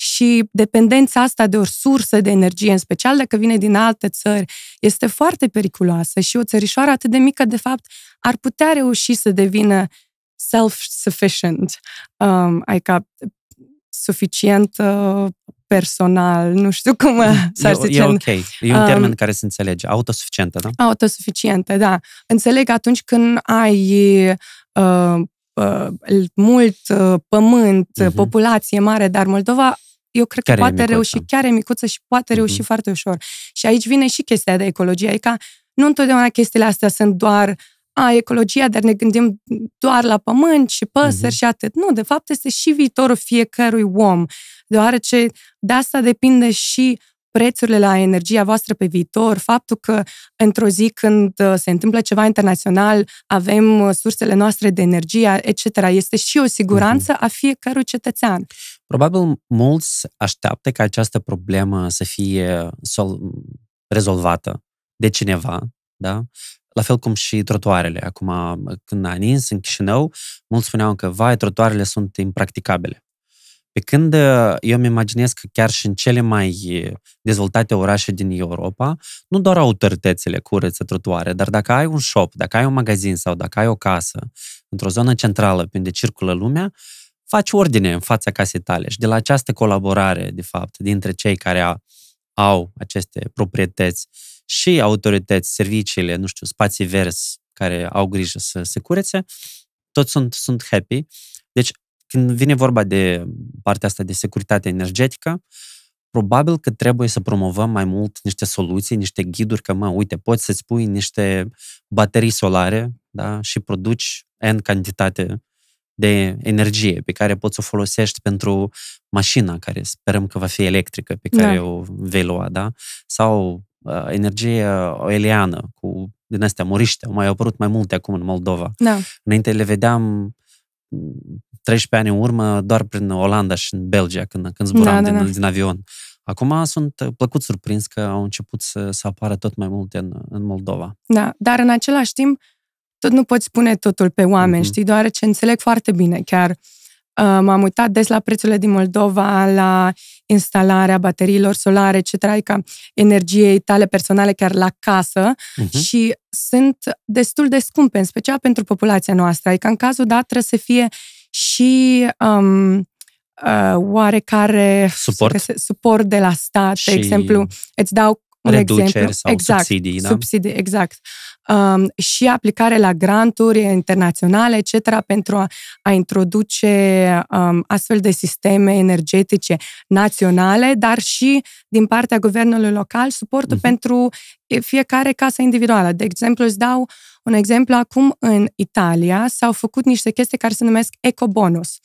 și dependența asta de o sursă de energie, în special dacă vine din alte țări, este foarte periculoasă și o țărișoară atât de mică, de fapt, ar putea reuși să devină self-sufficient, um, adică suficient uh, personal, nu știu cum să zice. E ok, e un um, termen um, care se înțelege, autosuficientă, da? Autosuficientă, da. Înțeleg atunci când ai uh, uh, mult uh, pământ, uh-huh. populație mare, dar Moldova eu cred că poate reuși, chiar e micuță și poate reuși mm-hmm. foarte ușor. Și aici vine și chestia de ecologie, adică nu întotdeauna chestiile astea sunt doar a, ecologia, dar ne gândim doar la pământ și păsări mm-hmm. și atât. Nu, de fapt este și viitorul fiecărui om, deoarece de asta depinde și prețurile la energia voastră pe viitor, faptul că într-o zi când uh, se întâmplă ceva internațional, avem uh, sursele noastre de energie, etc. Este și o siguranță mhm. a fiecărui cetățean. Probabil mulți așteaptă ca această problemă să fie sol- rezolvată de cineva, da? La fel cum și trotuarele. Acum, când a nins în Chișinău, mulți spuneau că, vai, trotuarele sunt impracticabile. Pe când ă, eu îmi imaginez că chiar și în cele mai dezvoltate orașe din Europa, nu doar autoritățile curăță trotuare, dar dacă ai un shop, dacă ai un magazin sau dacă ai o casă într-o zonă centrală pe unde circulă lumea, faci ordine în fața casei tale. Și de la această colaborare, de fapt, dintre cei care au aceste proprietăți și autorități, serviciile, nu știu, spații verzi care au grijă să se curețe, toți sunt, sunt happy. Deci când vine vorba de partea asta de securitate energetică, probabil că trebuie să promovăm mai mult niște soluții, niște ghiduri, că mă, uite, poți să-ți pui niște baterii solare da, și produci N cantitate de energie pe care poți să o folosești pentru mașina care sperăm că va fi electrică pe care da. o vei lua, da? Sau uh, energie eliană cu din astea moriște. Au mai apărut mai multe acum în Moldova. Da. Înainte le vedeam uh, 13 ani în urmă doar prin Olanda și în Belgia, când, când zburam da, da, din, da. din avion. Acum sunt plăcut surprins că au început să, să apară tot mai multe în, în Moldova. Da, dar în același timp, tot nu poți pune totul pe oameni, mm-hmm. știi, deoarece înțeleg foarte bine chiar uh, Uh, m-am uitat des la prețurile din Moldova, la instalarea bateriilor solare, ce traica adică energiei tale personale chiar la casă uh-huh. și sunt destul de scumpe, în special pentru populația noastră. Adică în cazul dat trebuie să fie și um, uh, oarecare suport? suport de la stat, de exemplu, îți dau un reduceri exemplu. sau exact, subsidii, da? Subsidii, exact um, și aplicare la granturi internaționale, etc., pentru a, a introduce um, astfel de sisteme energetice naționale, dar și din partea guvernului local suportul uh-huh. pentru fiecare casă individuală. De exemplu, îți dau un exemplu, acum în Italia s-au făcut niște chestii care se numesc ecobonus.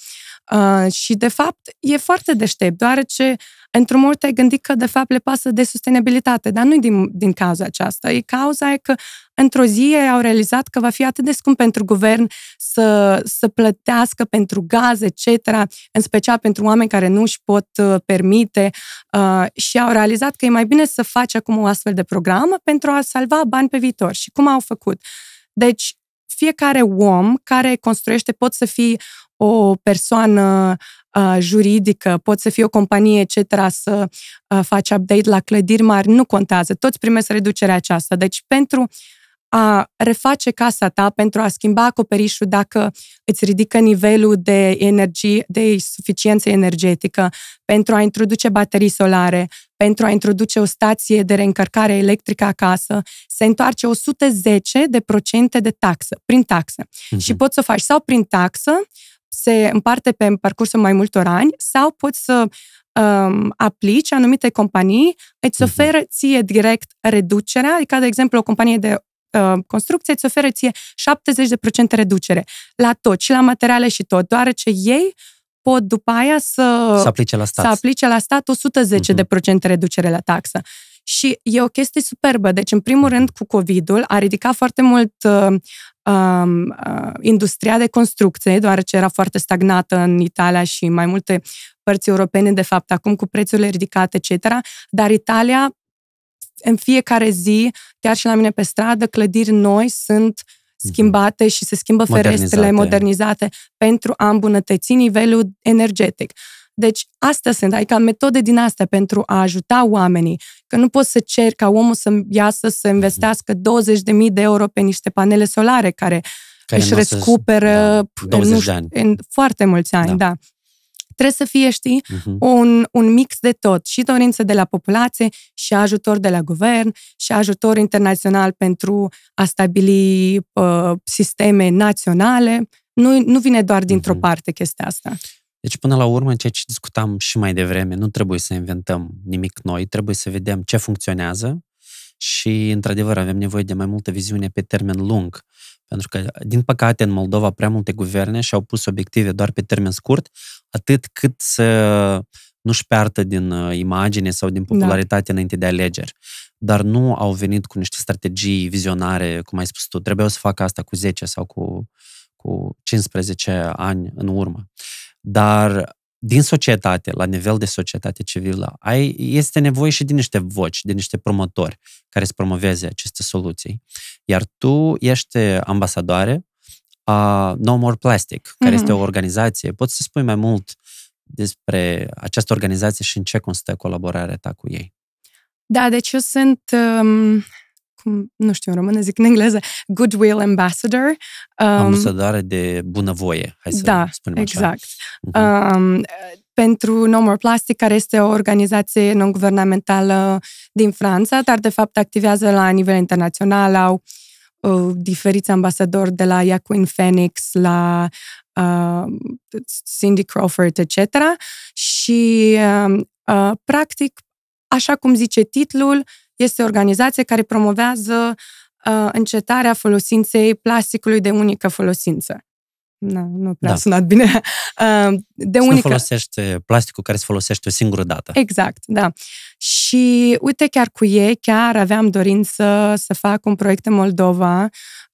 Uh, și, de fapt, e foarte deștept, deoarece pentru multe ai gândit că, de fapt, le pasă de sustenabilitate, dar nu din, din cauza aceasta. E cauza e că, într-o zi, ei au realizat că va fi atât de scump pentru guvern să, să plătească pentru gaz, etc., în special pentru oameni care nu își pot uh, permite uh, și au realizat că e mai bine să faci acum o astfel de program pentru a salva bani pe viitor. Și cum au făcut? Deci, fiecare om care construiește, pot să fie o persoană Uh, juridică, poți să fii o companie, etc., să uh, faci update la clădiri mari, nu contează. Toți primesc reducerea aceasta. Deci, pentru a reface casa ta, pentru a schimba acoperișul dacă îți ridică nivelul de energie, de suficiență energetică, pentru a introduce baterii solare, pentru a introduce o stație de reîncărcare electrică acasă, se întoarce 110 de procente de taxă, prin taxă. Mm-hmm. Și mhm. poți să o faci sau prin taxă, se împarte pe parcursul mai multor ani sau poți să um, aplici anumite companii, îți mhm. oferă ție direct reducerea, adică, de exemplu, o companie de uh, construcție îți oferă ție 70% reducere la tot, și la materiale și tot, deoarece ei pot după aia să, să aplice la stat, să aplice la stat 110% mm-hmm. de mhm. reducere la taxă. Și e o chestie superbă. Deci, în primul rând, cu COVID-ul a ridicat foarte mult uh, um, uh, industria de construcție, deoarece era foarte stagnată în Italia și mai multe părți europene, de fapt, acum cu prețurile ridicate, etc. Dar Italia, în fiecare zi, chiar și la mine pe stradă, clădiri noi sunt mhm. schimbate și se schimbă ferestrele modernizate. modernizate pentru a îmbunătăți nivelul energetic. Deci, astea sunt, adică metode din astea pentru a ajuta oamenii. Că nu poți să ceri ca omul să iasă să investească 20.000 mhm. de euro pe niște panele solare care, care își recuperă da, nu știu, ani. în foarte mulți ani. Da. da. Trebuie să fie, știi, uh-huh. un, un mix de tot. Și dorință de la populație, și ajutor de la guvern, și ajutor internațional pentru a stabili uh, sisteme naționale. Nu, nu vine doar dintr-o uh-huh. parte chestia asta. Deci, până la urmă, ceea ce discutam și mai devreme, nu trebuie să inventăm nimic noi, trebuie să vedem ce funcționează și, într-adevăr, avem nevoie de mai multă viziune pe termen lung. Pentru că, din păcate, în Moldova prea multe guverne și-au pus obiective doar pe termen scurt, atât cât să nu-și piartă din uh, imagine sau din da. popularitate da. înainte de alegeri. Dar nu au venit cu niște strategii vizionare, cum ai spus tu, trebuiau să facă asta cu 10 sau cu, cu 15 ani în urmă. Dar din societate, la nivel de societate civilă, ai, este nevoie și de niște voci, de niște promotori care să promoveze aceste soluții. Iar tu ești ambasadoare a No More Plastic, care mm-hmm. este mhm. o organizație. Poți să spui mai mult despre această organizație și în ce constă colaborarea ta cu ei? Da, deci eu sunt um, cum, nu știu în română, zic în engleză, goodwill ambassador. Um, Ambasadare de bunăvoie, hai să da, spunem așa. exact. Uh-huh. Um, pentru No More Plastic, care este o organizație non-guvernamentală din Franța, dar de fapt activează la nivel internațional, au uh, diferiți ambasadori de la Iacuin Phoenix, la uh, Cindy Crawford, etc. Și, uh, uh, practic, așa cum zice titlul, uh, este o organizație care promovează uh, încetarea folosinței plasticului de unică folosință. Na, nu prea da. a sunat bine. Uh, de să unică. nu folosești plasticul care se folosește o singură dată. Exact, da. Și uite, chiar cu ei, chiar aveam dorință să fac un proiect în Moldova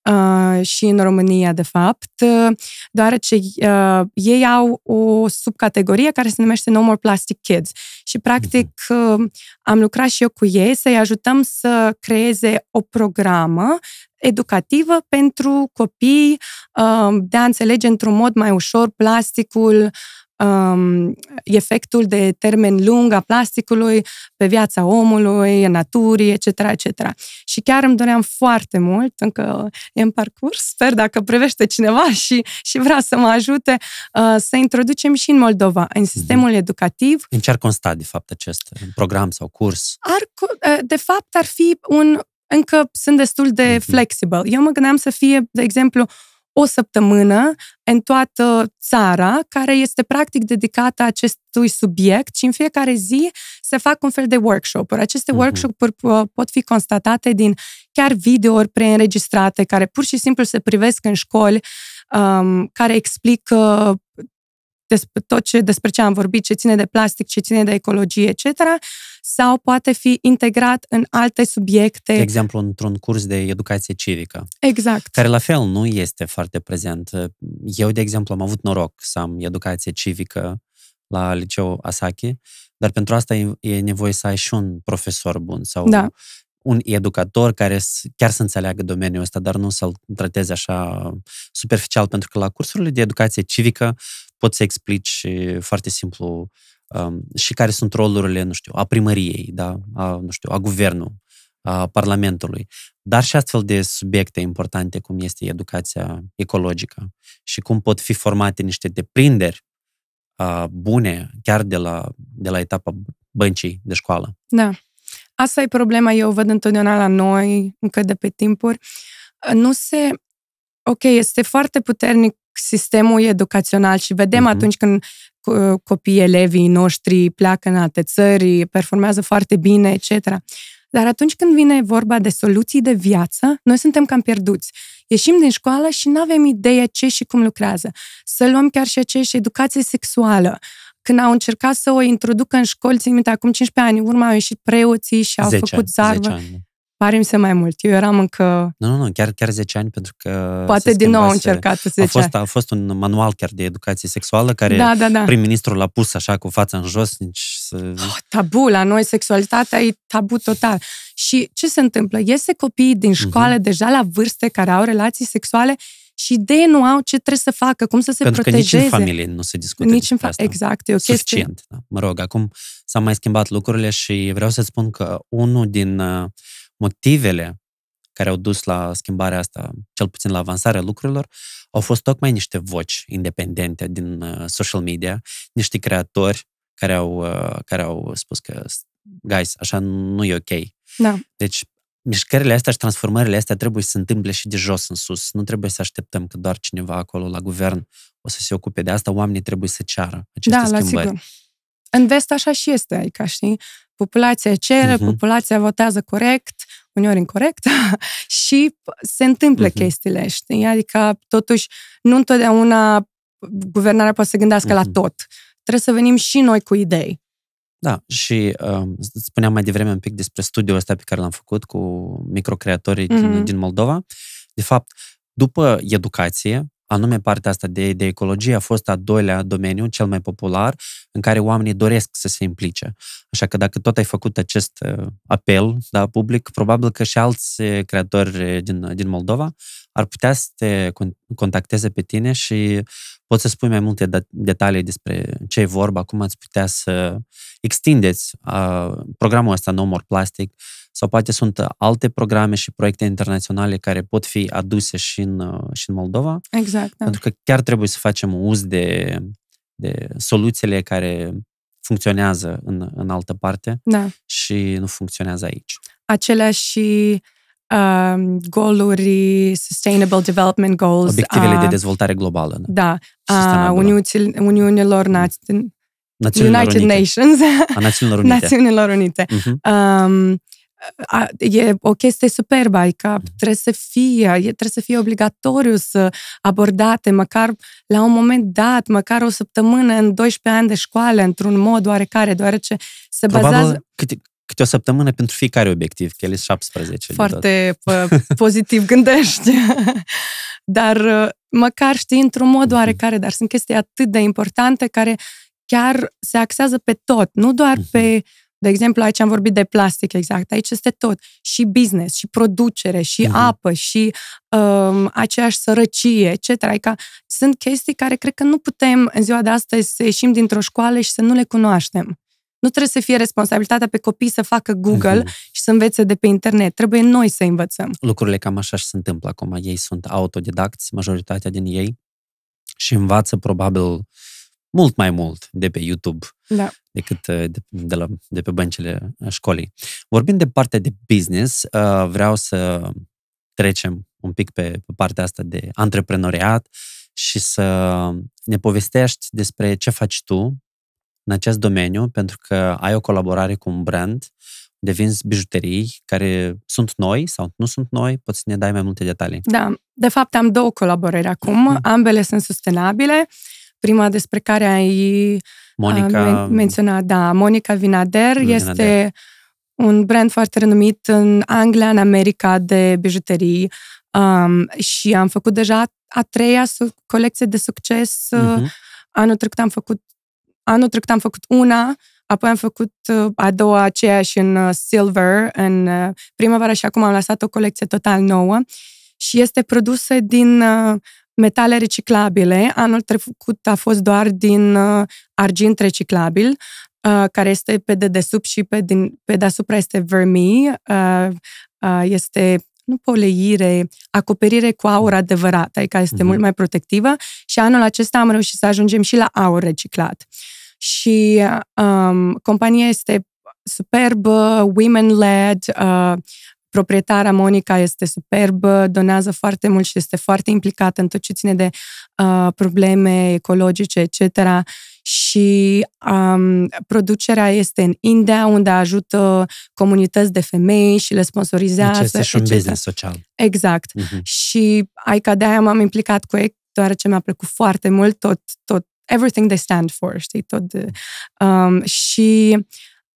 Uh, și în România, de fapt, uh, deoarece uh, ei au o subcategorie care se numește No More Plastic Kids. Și, practic, mhm. uh, am lucrat și eu cu ei să-i ajutăm să creeze o programă educativă pentru copii uh, de a înțelege într-un mod mai ușor plasticul, um, efectul de termen lung a plasticului pe viața omului, în naturii, etc., etc. Și chiar îmi doream foarte mult, încă e în parcurs, sper dacă privește cineva și, și vrea să mă ajute, uh, să introducem și în Moldova, în mhm. sistemul mm-hmm. educativ. În ce ar consta, de fapt, acest program sau curs? Ar, uh, de fapt, ar fi un încă sunt destul de mhm. flexibil. Eu mă gândeam să fie, de exemplu, o săptămână în toată țara, care este practic dedicată acestui subiect și în fiecare zi se fac un fel de workshop-uri. Aceste uh-huh. workshop-uri pot fi constatate din chiar videouri preînregistrate, care pur și simplu se privesc în școli, um, care explică despre tot ce, despre ce am vorbit, ce ține de plastic, ce ține de ecologie, etc., sau poate fi integrat în alte subiecte. De exemplu, într-un curs de educație civică. Exact. Care la fel nu este foarte prezent. Eu, de exemplu, am avut noroc să am educație civică la liceu Asaki, dar pentru asta e, nevoie să ai și un profesor bun sau da. un educator care chiar să înțeleagă domeniul ăsta, dar nu să-l trateze așa superficial, pentru că la cursurile de educație civică poți să explici foarte simplu um, și care sunt rolurile, nu știu, a primăriei, da? a, nu știu, a guvernului, a Parlamentului, dar și astfel de subiecte importante cum este educația ecologică și cum pot fi formate niște deprinderi uh, bune chiar de la, de la etapa băncii de școală. Da. Asta e problema, eu văd întotdeauna la noi, încă de pe timpuri. Nu se... Ok, este foarte puternic sistemul educațional și vedem uh-huh. atunci când uh, copiii, elevii noștri pleacă în alte țări, performează foarte bine, etc. Dar atunci când vine vorba de soluții de viață, noi suntem cam pierduți. Ieșim din școală și nu avem idee ce și cum lucrează. Să luăm chiar și aceeași educație sexuală. Când au încercat să o introducă în școli, țin minte, acum 15 ani, urma au ieșit preoții și au făcut zarvă. 10 ani. Da. Pare-mi să mai mult. Eu eram încă... Nu, nu, nu, chiar, chiar 10 ani, pentru că... Poate din nou încercat să a fost, a fost un manual chiar de educație sexuală, care da, da, da. prim-ministrul l-a pus așa cu fața în jos. Nici să... oh, tabu, la noi sexualitatea e tabu total. Și ce se întâmplă? Iese copiii din mhm. școală uh-huh. deja la vârste care au relații sexuale și de nu au ce trebuie să facă, cum să se Pentru protejeze. Pentru că nici în familie nu se discută nici în fa- asta. Exact, e o chestie. Suficient, da. Mă rog, acum s-au mai schimbat lucrurile și vreau să spun că unul din uh, motivele care au dus la schimbarea asta, cel puțin la avansarea lucrurilor, au fost tocmai niște voci independente din uh, social media, niște creatori care au, uh, care au spus că, guys, așa nu e ok. Da. Deci, mișcările astea și transformările astea trebuie să se întâmple și de jos în sus. Nu trebuie să așteptăm că doar cineva acolo la guvern o să se ocupe de asta. Oamenii trebuie să ceară aceste da, schimbări. Da, la sigur. În vest așa și este, ca adică, știi? populația cere, uh-huh. populația votează corect, uneori incorrect, și se întâmplă uh-huh. chestiile, știi? Adică, totuși, nu întotdeauna guvernarea poate să gândească uh-huh. la mhm. tot. Trebuie să venim și noi cu idei. Da, și uh, spuneam mai devreme un pic despre studiul ăsta pe care l-am făcut cu microcreatorii uh-huh. din, din Moldova. De fapt, după educație, anume partea asta de, de ecologie a fost a doilea domeniu, cel mai popular, în care oamenii doresc să se implice. Așa că dacă tot ai făcut acest uh, apel da, public, probabil că și alți uh, creatori uh, din, din Moldova ar putea să te contacteze pe tine și poți să spui mai multe detalii despre ce e vorba, cum ați putea să extindeți programul ăsta No More Plastic sau poate sunt alte programe și proiecte internaționale care pot fi aduse și în, uh, și în Moldova. Exact. Da. Pentru că chiar trebuie să facem uz de, de soluțiile care funcționează în, în altă parte da. și nu funcționează aici. Aceleași um, goluri, Sustainable Development Goals. Obiectivele a, uh, de dezvoltare globală. Da, a da, uh, Uniunilor mm. Națiunilor United Unite. Nations, a Națiunilor Unite. Națiunilor Unite. Uh-huh. Um, e o chestie superbă, adică mhm. trebuie să fie, trebuie să fie obligatoriu să abordate, măcar la un moment dat, măcar o săptămână în 12 ani de școală, într-un mod oarecare, deoarece se Probabil bazează... Câte, câte o săptămână pentru fiecare obiectiv, că el 17. Foarte pozitiv gândești. dar uh, măcar știi într-un mod mhm. oarecare, dar sunt chestii atât de importante care chiar se axează pe tot, nu doar mhm. pe de exemplu, aici am vorbit de plastic, exact. Aici este tot. Și business, și producere, și uh-huh. apă, și um, aceeași sărăcie, etc. Adică sunt chestii care cred că nu putem în ziua de astăzi să ieșim dintr-o școală și să nu le cunoaștem. Nu trebuie să fie responsabilitatea pe copii să facă Google uh-huh. și să învețe de pe internet. Trebuie noi să învățăm. Lucrurile cam așa și se întâmplă acum. Ei sunt autodidacți, majoritatea din ei, și învață probabil mult mai mult de pe YouTube da. decât uh, de, de, la, de pe băncile uh, școlii. Vorbind de partea de business, uh, vreau să trecem un pic pe, pe partea asta de antreprenoriat și să ne povestești despre ce faci tu în acest domeniu, pentru că ai o colaborare cu un brand de vinzi bijuterii care sunt noi sau nu sunt noi, poți să ne dai mai multe detalii. Da, de fapt am două colaborări acum, mm-hmm. ambele sunt sustenabile prima despre care ai Monica... Uh, men- menționat. Da, Monica Vinader, Vinader este un brand foarte renumit în Anglia, în America de bijuterii um, și am făcut deja a treia colecție de succes. Uh-huh. Anul trecut am făcut anul trecut am făcut una, apoi am făcut uh, a doua aceeași în uh, silver, în primăvară și acum am lăsat o colecție total nouă și este produsă din metale reciclabile. Anul trecut a fost doar din uh, argint reciclabil, uh, care este pe dedesubt și pe, din, pe deasupra este vermi, uh, este nu poleire, acoperire cu aur adevărat, adică este mm-hmm. mult mai protectivă și anul acesta am reușit să ajungem și la aur reciclat. Și um, compania este superb, women-led, uh, Proprietara Monica este superbă, donează foarte mult și este foarte implicată în tot ce ține de uh, probleme ecologice, etc. Și um, producerea este în India, unde ajută comunități de femei și le sponsorizează. Deci este și un business social. Exact. Mm-hmm. Și ai ca de-aia m-am implicat cu ei, deoarece mi-a plăcut foarte mult tot, tot everything they stand for, știi, tot. Um, și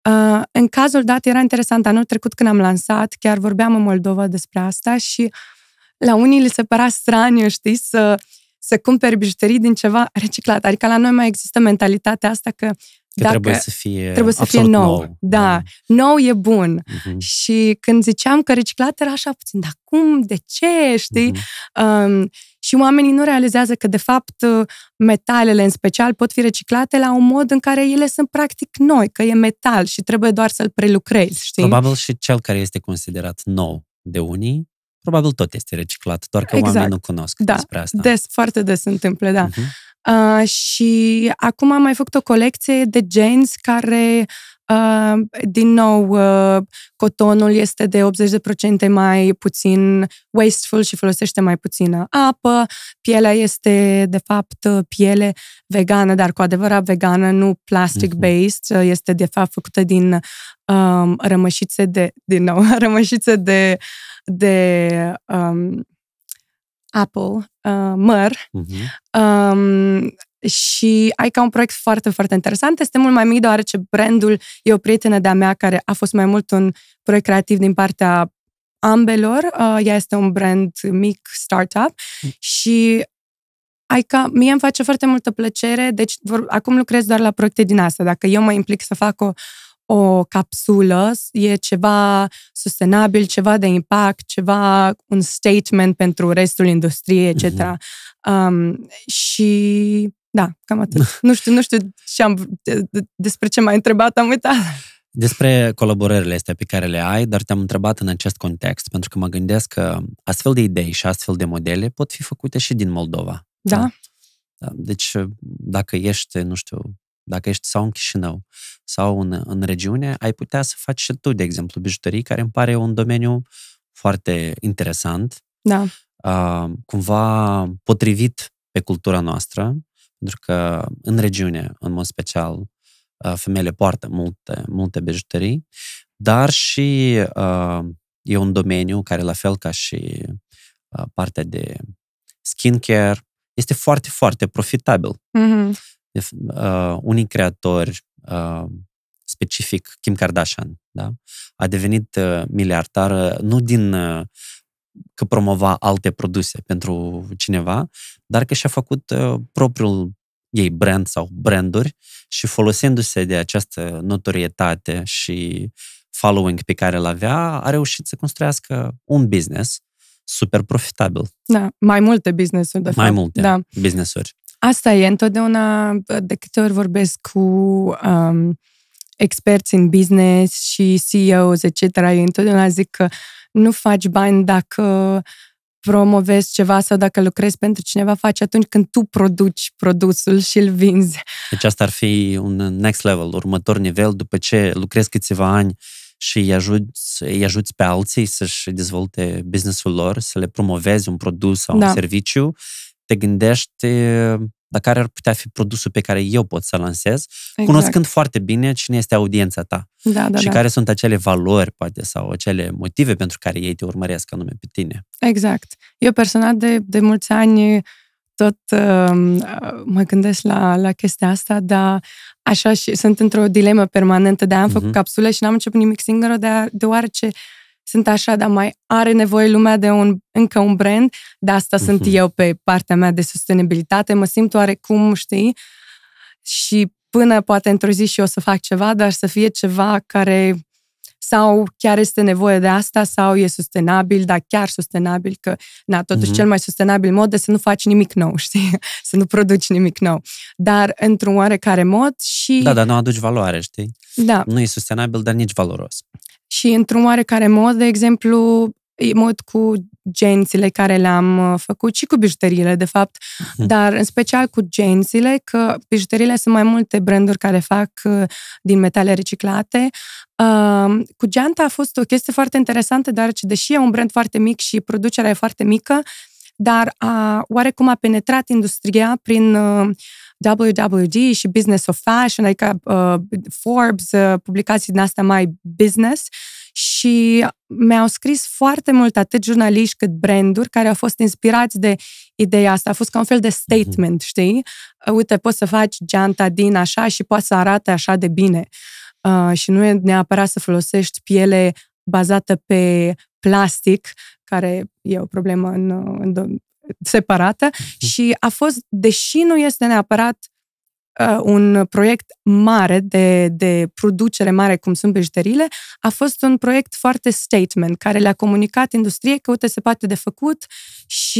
Uh, în cazul dat, era interesant, anul trecut când am lansat, chiar vorbeam în Moldova despre asta și la unii li se părea straniu, știi, să, să cumperi bijuterii din ceva reciclat. Adică la noi mai există mentalitatea asta că Că Dacă trebuie să fie trebuie să fie nou. nou. Da, mm. nou e bun. Mm-hmm. Și când ziceam că reciclat era așa puțin, dar cum, de ce, știi? Mm-hmm. Um, și oamenii nu realizează că, de fapt, metalele în special pot fi reciclate la un mod în care ele sunt practic noi, că e metal și trebuie doar să-l prelucrezi, știi? Probabil și cel care este considerat nou de unii, probabil tot este reciclat, doar că exact. oamenii nu cunosc da. despre asta. des, foarte des se întâmplă, da. Uh-huh. Uh, și acum am mai făcut o colecție de jeans care din nou, uh, cotonul este de 80% mai puțin wasteful și folosește mai puțină apă, pielea este, de fapt, uh, piele vegană, dar cu adevărat vegană, nu plastic-based, mhm. uh, este, de fapt, făcută din um, rămășițe de, din nou, rămășițe de, de um, apple, uh, măr, uh-huh. um, și ai ca un proiect foarte, foarte interesant. Este mult mai mic deoarece brandul e o prietenă de-a mea care a fost mai mult un proiect creativ din partea ambelor. Uh, ea este un brand mic, startup mm. și ai ca, mie îmi face foarte multă plăcere, deci vor, acum lucrez doar la proiecte din asta. Dacă eu mă implic să fac o, o capsulă, e ceva sustenabil, ceva de impact, ceva, un statement pentru restul industriei, etc. Mm-hmm. Um, și da, cam atât. nu știu, nu știu ce am, despre ce m-ai întrebat, am uitat. Despre colaborările astea pe care le ai, dar te-am întrebat în acest context, pentru că mă gândesc că astfel de idei și astfel de modele pot fi făcute și din Moldova. Da. da? da deci, dacă ești, nu știu, dacă ești sau în Chișinău sau în, în regiune, ai putea să faci și tu, de exemplu, bijuterii, care îmi pare un domeniu foarte interesant, da. uh, cumva potrivit pe cultura noastră, pentru că în regiune, în mod special, uh, femeile poartă multe, multe bijuterii, dar și uh, e un domeniu care, la fel ca și uh, partea de skincare, este foarte, foarte profitabil. Mm-hmm. Deci, uh, unii creatori, uh, specific Kim Kardashian, da? a devenit uh, miliardară nu din uh, că promova alte produse pentru cineva, dar că și-a făcut uh, propriul ei brand sau branduri și folosindu-se de această notorietate și following pe care îl avea, a reușit să construiască un business super profitabil. Da, mai multe businessuri. de mai fapt. Mai multe da. businessuri. Asta e, întotdeauna, de câte ori vorbesc cu um, experți în business și CEOs, etc., eu întotdeauna zic că nu faci bani dacă promovezi ceva sau dacă lucrezi pentru cineva, faci atunci când tu produci produsul și îl vinzi. Deci asta ar fi un next level, următor nivel, după ce lucrezi câțiva ani și îi ajuți, îi ajuți pe alții să-și dezvolte businessul lor, să le promovezi un produs sau da. un serviciu, te gândești dar care ar putea fi produsul pe care eu pot să lansez, exact. cunoscând foarte bine cine este audiența ta da, da, și da. care sunt acele valori, poate, sau acele motive pentru care ei te urmăresc anume pe tine. Exact. Eu personal de, de mulți ani tot uh, mă gândesc la, la chestia asta, dar așa și sunt într-o dilemă permanentă, de am uh-huh. făcut mhm. capsule și n-am început nimic singură, de, deoarece uh, sunt așa, dar mai are nevoie lumea de un, încă un brand, de asta uh-huh. sunt mhm. eu pe partea mea de sustenabilitate, mă simt oarecum, știi, și până poate într-o zi și eu o să fac ceva, dar să fie ceva care sau chiar este nevoie de asta, sau e sustenabil, dar chiar sustenabil, că, na, totuși mm-hmm. cel mai sustenabil mod de să nu faci nimic nou, știi? Să nu produci nimic nou. Dar într-un oarecare mod și... Da, dar nu aduci valoare, știi? Da. Nu e sustenabil, dar nici valoros și într-un oarecare mod, de exemplu, mod cu gențile care le-am uh, făcut și cu bijuteriile, de fapt, mhm. dar în special cu gențile, că bijuteriile sunt mai multe branduri care fac uh, din metale reciclate. Um, cu geanta a fost o chestie foarte interesantă, deoarece, deși e un brand foarte mic și producerea e foarte mică, dar a, oarecum a penetrat industria prin uh, WWD și Business of Fashion, adică uh, Forbes, uh, publicații din astea mai business și mi-au scris foarte mult atât jurnaliști cât branduri care au fost inspirați de ideea asta. A fost ca un fel de mhm. statement, știi? Uh, uite, poți să faci geanta din așa și poți să arate așa de bine. Uh, și nu e neapărat să folosești piele bazată pe plastic, care e o problemă în, în, separată uh-huh. și a fost, deși nu este neapărat uh, un proiect mare de, de producere mare cum sunt bijuteriile, a fost un proiect foarte statement, care le-a comunicat industriei că, uite, se poate de făcut și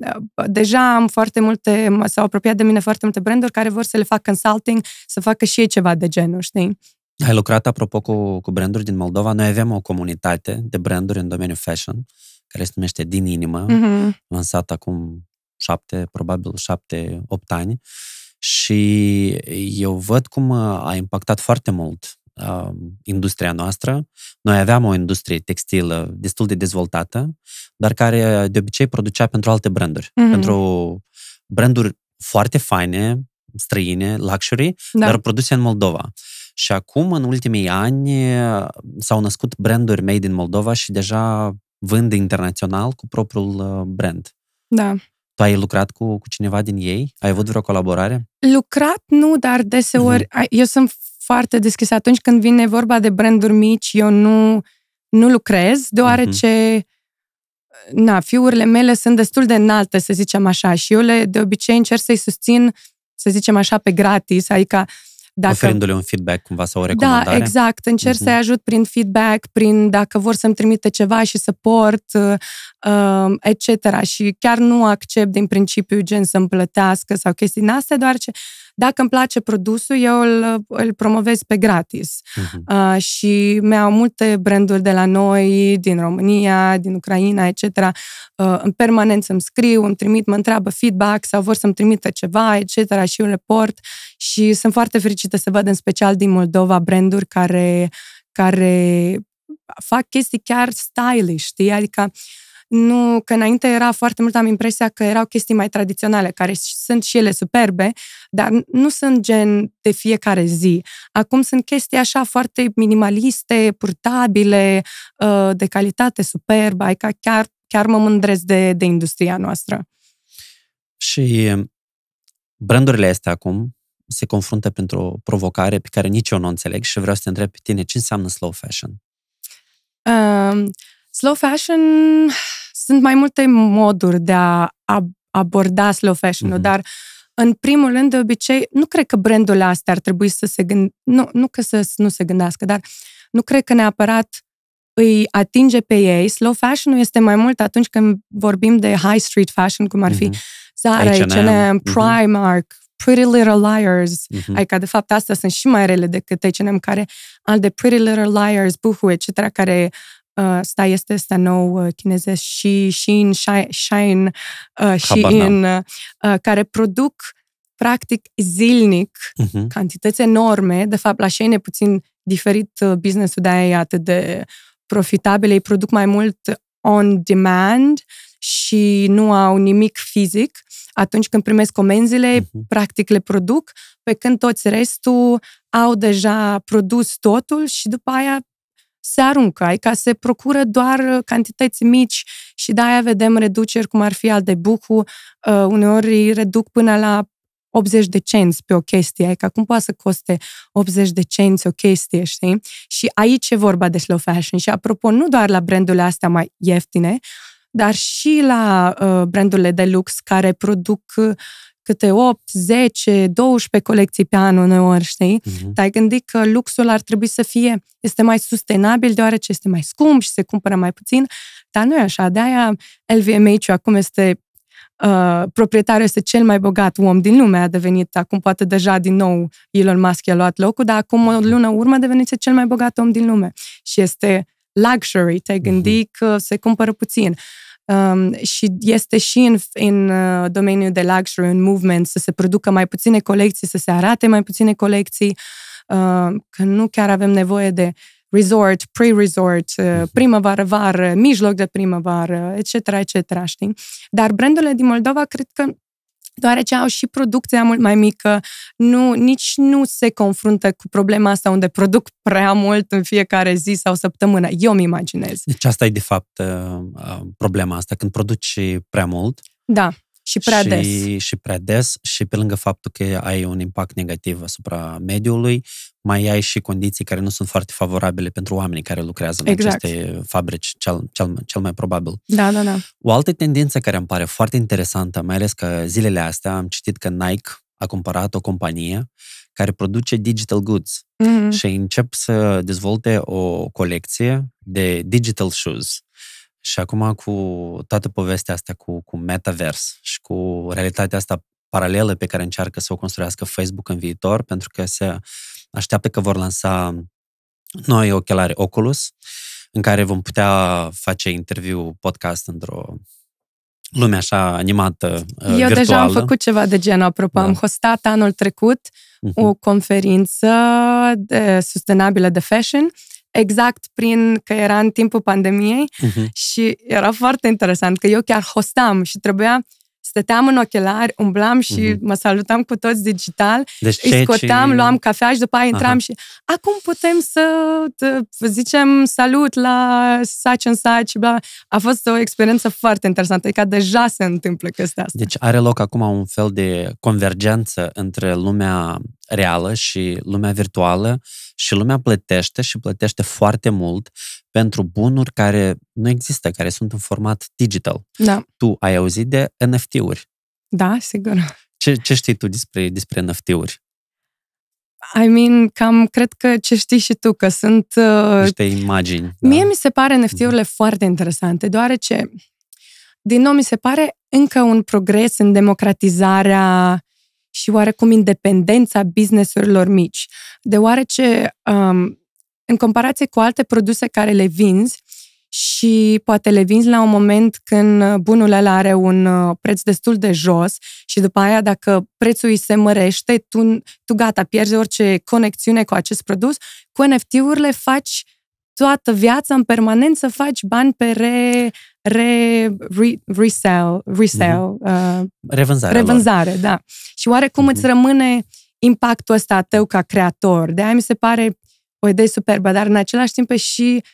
uh, deja am foarte multe, s-au apropiat de mine foarte multe branduri care vor să le fac consulting, să facă și ei ceva de genul, știi? Ai lucrat, apropo, cu, cu branduri din Moldova. Noi avem o comunitate de branduri în domeniul fashion, care se numește Din Inimă, mm-hmm. lansat acum șapte, probabil șapte, opt ani. Și eu văd cum uh, a impactat foarte mult uh, industria noastră. Noi aveam o industrie textilă destul de dezvoltată, dar care uh, de obicei producea pentru alte branduri. Mm-hmm. Pentru branduri foarte faine, străine, luxury, da. dar produse în Moldova. Și acum, în ultimii ani, s-au născut branduri made in Moldova și deja vând internațional cu propriul uh, brand. Da. Tu ai lucrat cu, cu cineva din ei? Ai avut vreo colaborare? Lucrat nu, dar deseori mm-hmm. eu sunt foarte deschisă. Atunci când vine vorba de branduri mici, eu nu, nu lucrez, deoarece mm-hmm. na, fiurile mele sunt destul de înalte, să zicem așa, și eu le, de obicei încerc să-i susțin, să zicem așa, pe gratis, adică uh, dacă, Oferindu-le un feedback cumva sau o da, recomandare. Da, exact. Încerc uh-huh. să-i mhm. ajut prin feedback, prin dacă vor să-mi trimite ceva și să port, uh, um, etc. Și chiar nu accept din principiu gen să-mi plătească sau chestii din astea, doar ce dacă îmi place produsul, eu îl, îl promovez pe gratis. Uh-huh. Uh, și mi-au multe branduri de la noi, din România, din Ucraina, etc. Uh, în permanență îmi scriu, îmi trimit, mă întreabă feedback sau vor să-mi trimită ceva, etc. și eu le port și sunt foarte fericită să văd în special din Moldova branduri care care fac chestii chiar stylish, știi? Adică uh, nu, că înainte era foarte mult, am impresia că erau chestii mai tradiționale, care sunt și ele superbe, dar nu sunt gen de fiecare zi. Acum sunt chestii așa foarte minimaliste, purtabile, uh, de calitate superbă, ca adică chiar, chiar mă mândresc de, de industria noastră. Și um, brandurile astea acum se confruntă pentru o provocare pe care nici eu nu o înțeleg și vreau să te întreb pe tine ce înseamnă slow fashion. Uh, Slow fashion, sunt mai multe moduri de a aborda slow fashion-ul, mm-hmm. dar în primul rând, de obicei, nu cred că brandurile astea ar trebui să se gând... nu, nu că să nu se gândească, dar nu cred că neapărat îi atinge pe ei. Slow fashion-ul este mai mult atunci când vorbim de high street fashion, cum ar fi mm-hmm. Zara, H&M, H&M mhm. Primark, mm-hmm. Pretty Little Liars, mm-hmm. adică de fapt astea sunt și mai rele decât H&M, care al de Pretty Little Liars, Boohoo, etc., care uh, este este nou uh, chinezesc și și în Shine uh, și în uh, care produc practic zilnic uh-huh. cantități enorme. De fapt, la Shine e puțin diferit uh, businessul de aia e atât de profitabil. Ei produc mai mult on demand și nu au nimic fizic. Atunci când primesc comenzile, uh-huh. practic le produc, pe când toți restul au deja produs totul și după aia se aruncă, ca se procură doar uh, cantități mici și de-aia vedem reduceri cum ar fi al de bucu, uh, uneori îi reduc până la 80 de cenți pe o chestie, adică cum poate să coste 80 de cenți o chestie, știi? Și aici e vorba de slow fashion și apropo, nu doar la brandurile astea mai ieftine, dar și la uh, brandurile de lux care produc uh, câte 8, 10, 12 colecții pe an uneori, știi? Uh-huh. Mhm. Te-ai gândit că luxul ar trebui să fie, este mai sustenabil deoarece este mai scump și se cumpără mai puțin, dar nu e așa. De-aia LVMH acum este Uh, proprietarul este cel mai bogat om din lume, a devenit acum poate deja din nou Elon Musk a luat locul, dar acum o mhm. lună urmă devenit cel mai bogat om din lume și este luxury, te mhm. gândi că se cumpără puțin. Uh, Um, și este și în, în uh, domeniul de luxury, în movement, să se producă mai puține colecții, să se arate mai puține colecții, uh, că nu chiar avem nevoie de resort, pre-resort, uh, mhm. primăvară-vară, mijloc de primăvară, etc., etc., știi? Dar brandurile din Moldova, cred că deoarece au și producția mult mai mică, nu, nici nu se confruntă cu problema asta unde produc prea mult în fiecare zi sau săptămână. Eu mi imaginez. Deci asta e de fapt uh, uh, problema asta, când produci prea mult. Da, și prea și, des. Și prea des și pe lângă faptul că ai un impact negativ asupra mediului mai ai și condiții care nu sunt foarte favorabile pentru oamenii care lucrează în exact. aceste fabrici, cel, cel, cel mai probabil. Da, da, da. O altă tendință care îmi pare foarte interesantă, mai ales că zilele astea am citit că Nike a cumpărat o companie care produce digital goods mm-hmm. și încep să dezvolte o colecție de digital shoes. Și acum cu toată povestea asta cu, cu metavers și cu realitatea asta paralelă pe care încearcă să o construiască Facebook în viitor, pentru că se așteaptă că vor lansa noi ochelare Oculus, în care vom putea face interviu, podcast într-o lume așa animată, uh, Eu virtuală. deja am făcut ceva de genul, apropo. Da. Am hostat anul trecut uh-huh. o conferință de, sustenabilă de fashion, exact prin că era în timpul pandemiei uh-huh. și era foarte interesant că eu chiar hostam și trebuia stăteam în ochelari, umblam și mm-hmm. mă salutam cu toți digital, deci îi scoteam, ce... luam cafea și după aia intram Aha. și acum putem să zicem salut la saci în saci, bla. A fost o experiență foarte interesantă, adică deja se întâmplă chestia asta. Deci are loc acum un fel de convergență între lumea reală și lumea virtuală și lumea plătește și plătește foarte mult pentru bunuri care nu există, care sunt în format digital. Da. Tu ai auzit de NFT-uri. Da, sigur. Ce, ce știi tu despre, despre NFT-uri? I mean, cam cred că ce știi și tu, că sunt... Uh, Niște imagini. Da. Mie mi se pare NFT-urile mm foarte interesante, deoarece, din nou, mi se pare încă un progres în democratizarea și oarecum independența businessurilor mici, deoarece um, în comparație cu alte produse care le vinzi și poate le vinzi la un moment când bunul ăla are un uh, preț destul de jos și după aia dacă prețul îi se mărește, tu, tu gata, pierzi orice conexiune cu acest produs. Cu NFT-urile faci toată viața în permanență faci bani pe re, re, re resell, resell mhm. uh, revânzare, revânzare lor. da. Și oarecum uh-huh. îți rămâne impactul ăsta tău ca creator. De aia mi se pare o idee superbă, dar în același timp e și,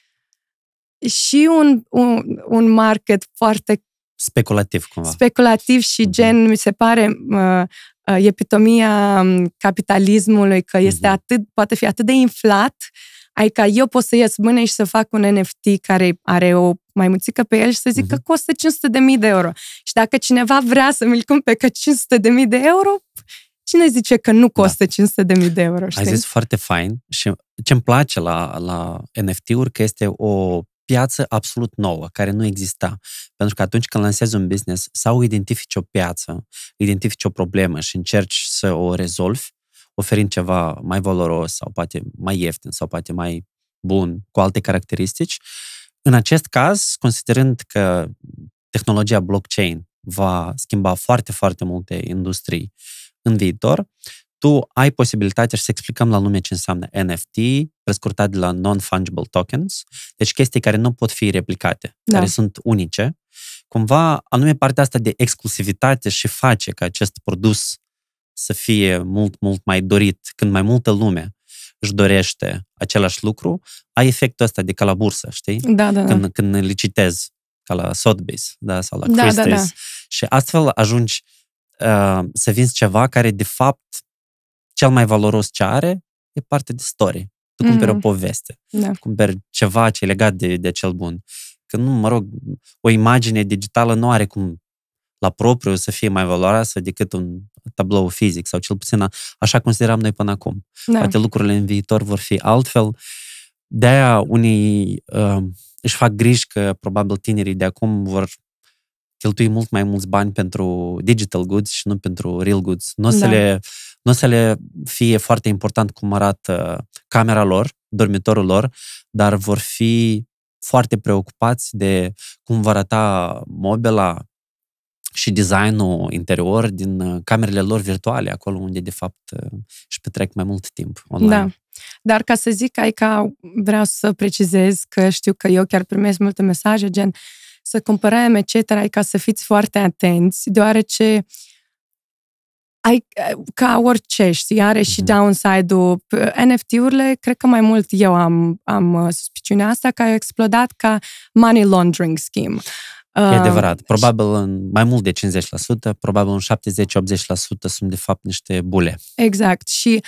și un, un, un market foarte Speculativ, cumva. Speculativ și mhm. gen, mm-hmm. mi se pare, uh, uh, epitomia capitalismului, că este mm-hmm. atât, poate fi atât de inflat, adică eu pot să ies mâine și să fac un NFT care are o mai muțică pe el și să zic mm-hmm. că mhm. costă 500.000 de mii de euro. Și dacă cineva vrea să mi-l cumpere că 500.000 de mii de euro, Cine zice că nu da. costă da. 500.000 de euro? Știi? Ai zis foarte fain și ce îmi place la, la NFT-uri că este o piață absolut nouă, care nu exista. Pentru că atunci când lansezi un business sau identifici o piață, identifici o problemă și încerci să o rezolvi, oferind ceva mai valoros sau poate mai ieftin sau poate mai bun, cu alte caracteristici. În acest caz, considerând că tehnologia blockchain va schimba foarte, foarte multe industrii în viitor, tu ai posibilitatea și să explicăm la lume ce înseamnă NFT, prescurtat de la non-fungible tokens, deci chestii care nu pot fi replicate, da. care sunt unice. Cumva, anume partea asta de exclusivitate și face ca acest produs să fie mult, mult mai dorit, când mai multă lume își dorește același lucru, ai efectul ăsta de ca la bursă, știi? Da, da, când, da. Când licitezi, ca la Sotheby's, da, sau la da, da Christie's. Da, da. Și astfel ajungi Uh, să vinzi ceva care, de fapt, cel mai valoros ce are e parte de story. Tu mm-hmm. cumperi o mhm. poveste, da. cumperi ceva ce e legat de, de cel bun. Că nu, mă rog, o imagine digitală nu are cum la propriu să fie mai valoroasă decât un tablou fizic sau cel puțin așa consideram noi până acum. Da. Poate lucrurile în viitor vor fi altfel. De-aia unii uh, își fac griji că probabil tinerii de acum vor cheltui mult mai mulți bani pentru digital goods și nu pentru real goods. Nu o să, da. le, nu o să le fie foarte important cum arată uh, camera lor, dormitorul lor, dar vor fi foarte preocupați de cum va arăta mobila și designul interior din uh, camerele lor virtuale, acolo unde, de fapt, uh, își petrec mai mult timp online. Da. Dar ca să zic, ai ca vreau să precizez că știu că eu chiar primesc multe mesaje gen uh, să cumpărăm, etc., ca să fiți foarte atenți, deoarece ai, ca orice, știi, are și mhm. downside-ul. NFT-urile, cred că mai mult eu am, am uh, suspiciunea asta, că a explodat ca money laundering scheme. E uh, adevărat. Probabil în mai mult de 50%, probabil în 70-80% sunt de fapt niște bule. Exact. Și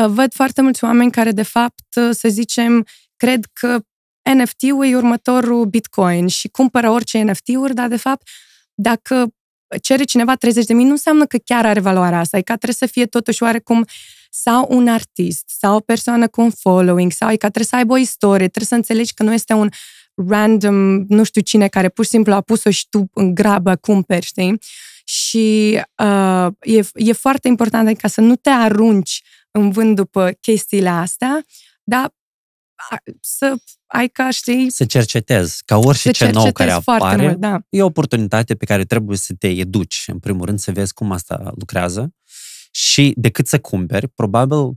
uh, văd foarte mulți oameni care de fapt, să zicem, cred că NFT-ul e următorul Bitcoin și cumpără orice NFT-uri, dar de fapt, dacă cere cineva 30 de mii, nu înseamnă că chiar are valoarea asta, e ca trebuie să fie totuși oarecum sau un artist, sau o persoană cu un following, sau e ca trebuie să aibă o istorie, trebuie să înțelegi că nu este un random, nu știu cine, care pur și simplu a pus-o și tu în grabă cumperi, știi? Și uh, e, e foarte important ca adică să nu te arunci în vând după chestiile astea, dar să ai ca, știi... Să cercetezi, ca orice ce nou care apare, mult, da. e o oportunitate pe care trebuie să te educi, în primul rând, să vezi cum asta lucrează și decât să cumperi, probabil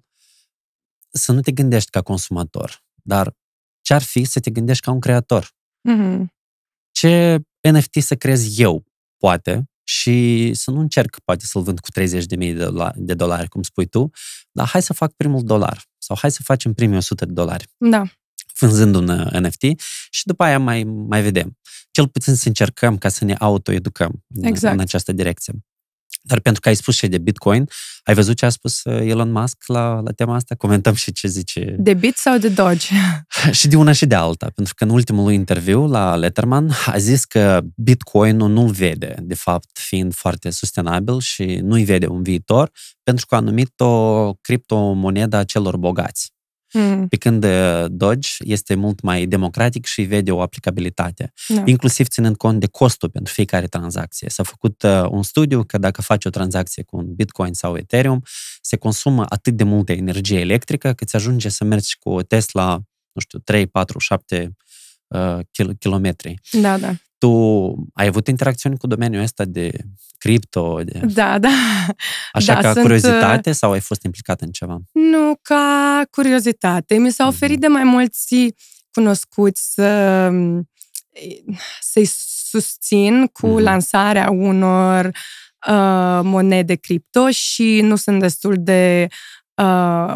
să nu te gândești ca consumator, dar ce-ar fi să te gândești ca un creator? Mm-hmm. Ce NFT să crezi eu, poate, și să nu încerc poate să-l vând cu 30.000 de, de dolari, cum spui tu, dar hai să fac primul dolar sau hai să facem primii 100 de dolari. Da. Vânzând un NFT și după aia mai, mai vedem. Cel puțin să încercăm ca să ne autoeducăm exact. în, în exact. această direcție. Dar pentru că ai spus și de Bitcoin, ai văzut ce a spus uh, Elon Musk la, la tema asta? Comentăm și ce zice. De bit sau de Doge? și de una și de alta. Pentru că în ultimul lui interviu la Letterman a zis că bitcoin nu nu vede, de fapt, fiind foarte sustenabil și nu-i vede un viitor, pentru că a numit-o criptomoneda celor bogați mm. pe când uh, Dodge este mult mai democratic și vede o aplicabilitate, da. inclusiv ținând cont de costul pentru fiecare tranzacție. S-a făcut uh, un studiu că dacă faci o tranzacție cu un Bitcoin sau Ethereum, se consumă atât de multă energie electrică că ți ajunge să mergi cu o Tesla, nu știu, 3, 4, 7 kilometri. Da, da. Tu ai avut interacțiuni cu domeniul ăsta de cripto? De... Da, da. Așa da, ca sunt... curiozitate sau ai fost implicat în ceva? Nu, ca curiozitate. Mi s-a mhm. oferit mm-hmm. de mai mulți cunoscuți să, să-i susțin cu mm-hmm. lansarea unor uh, monede cripto și nu sunt destul de uh,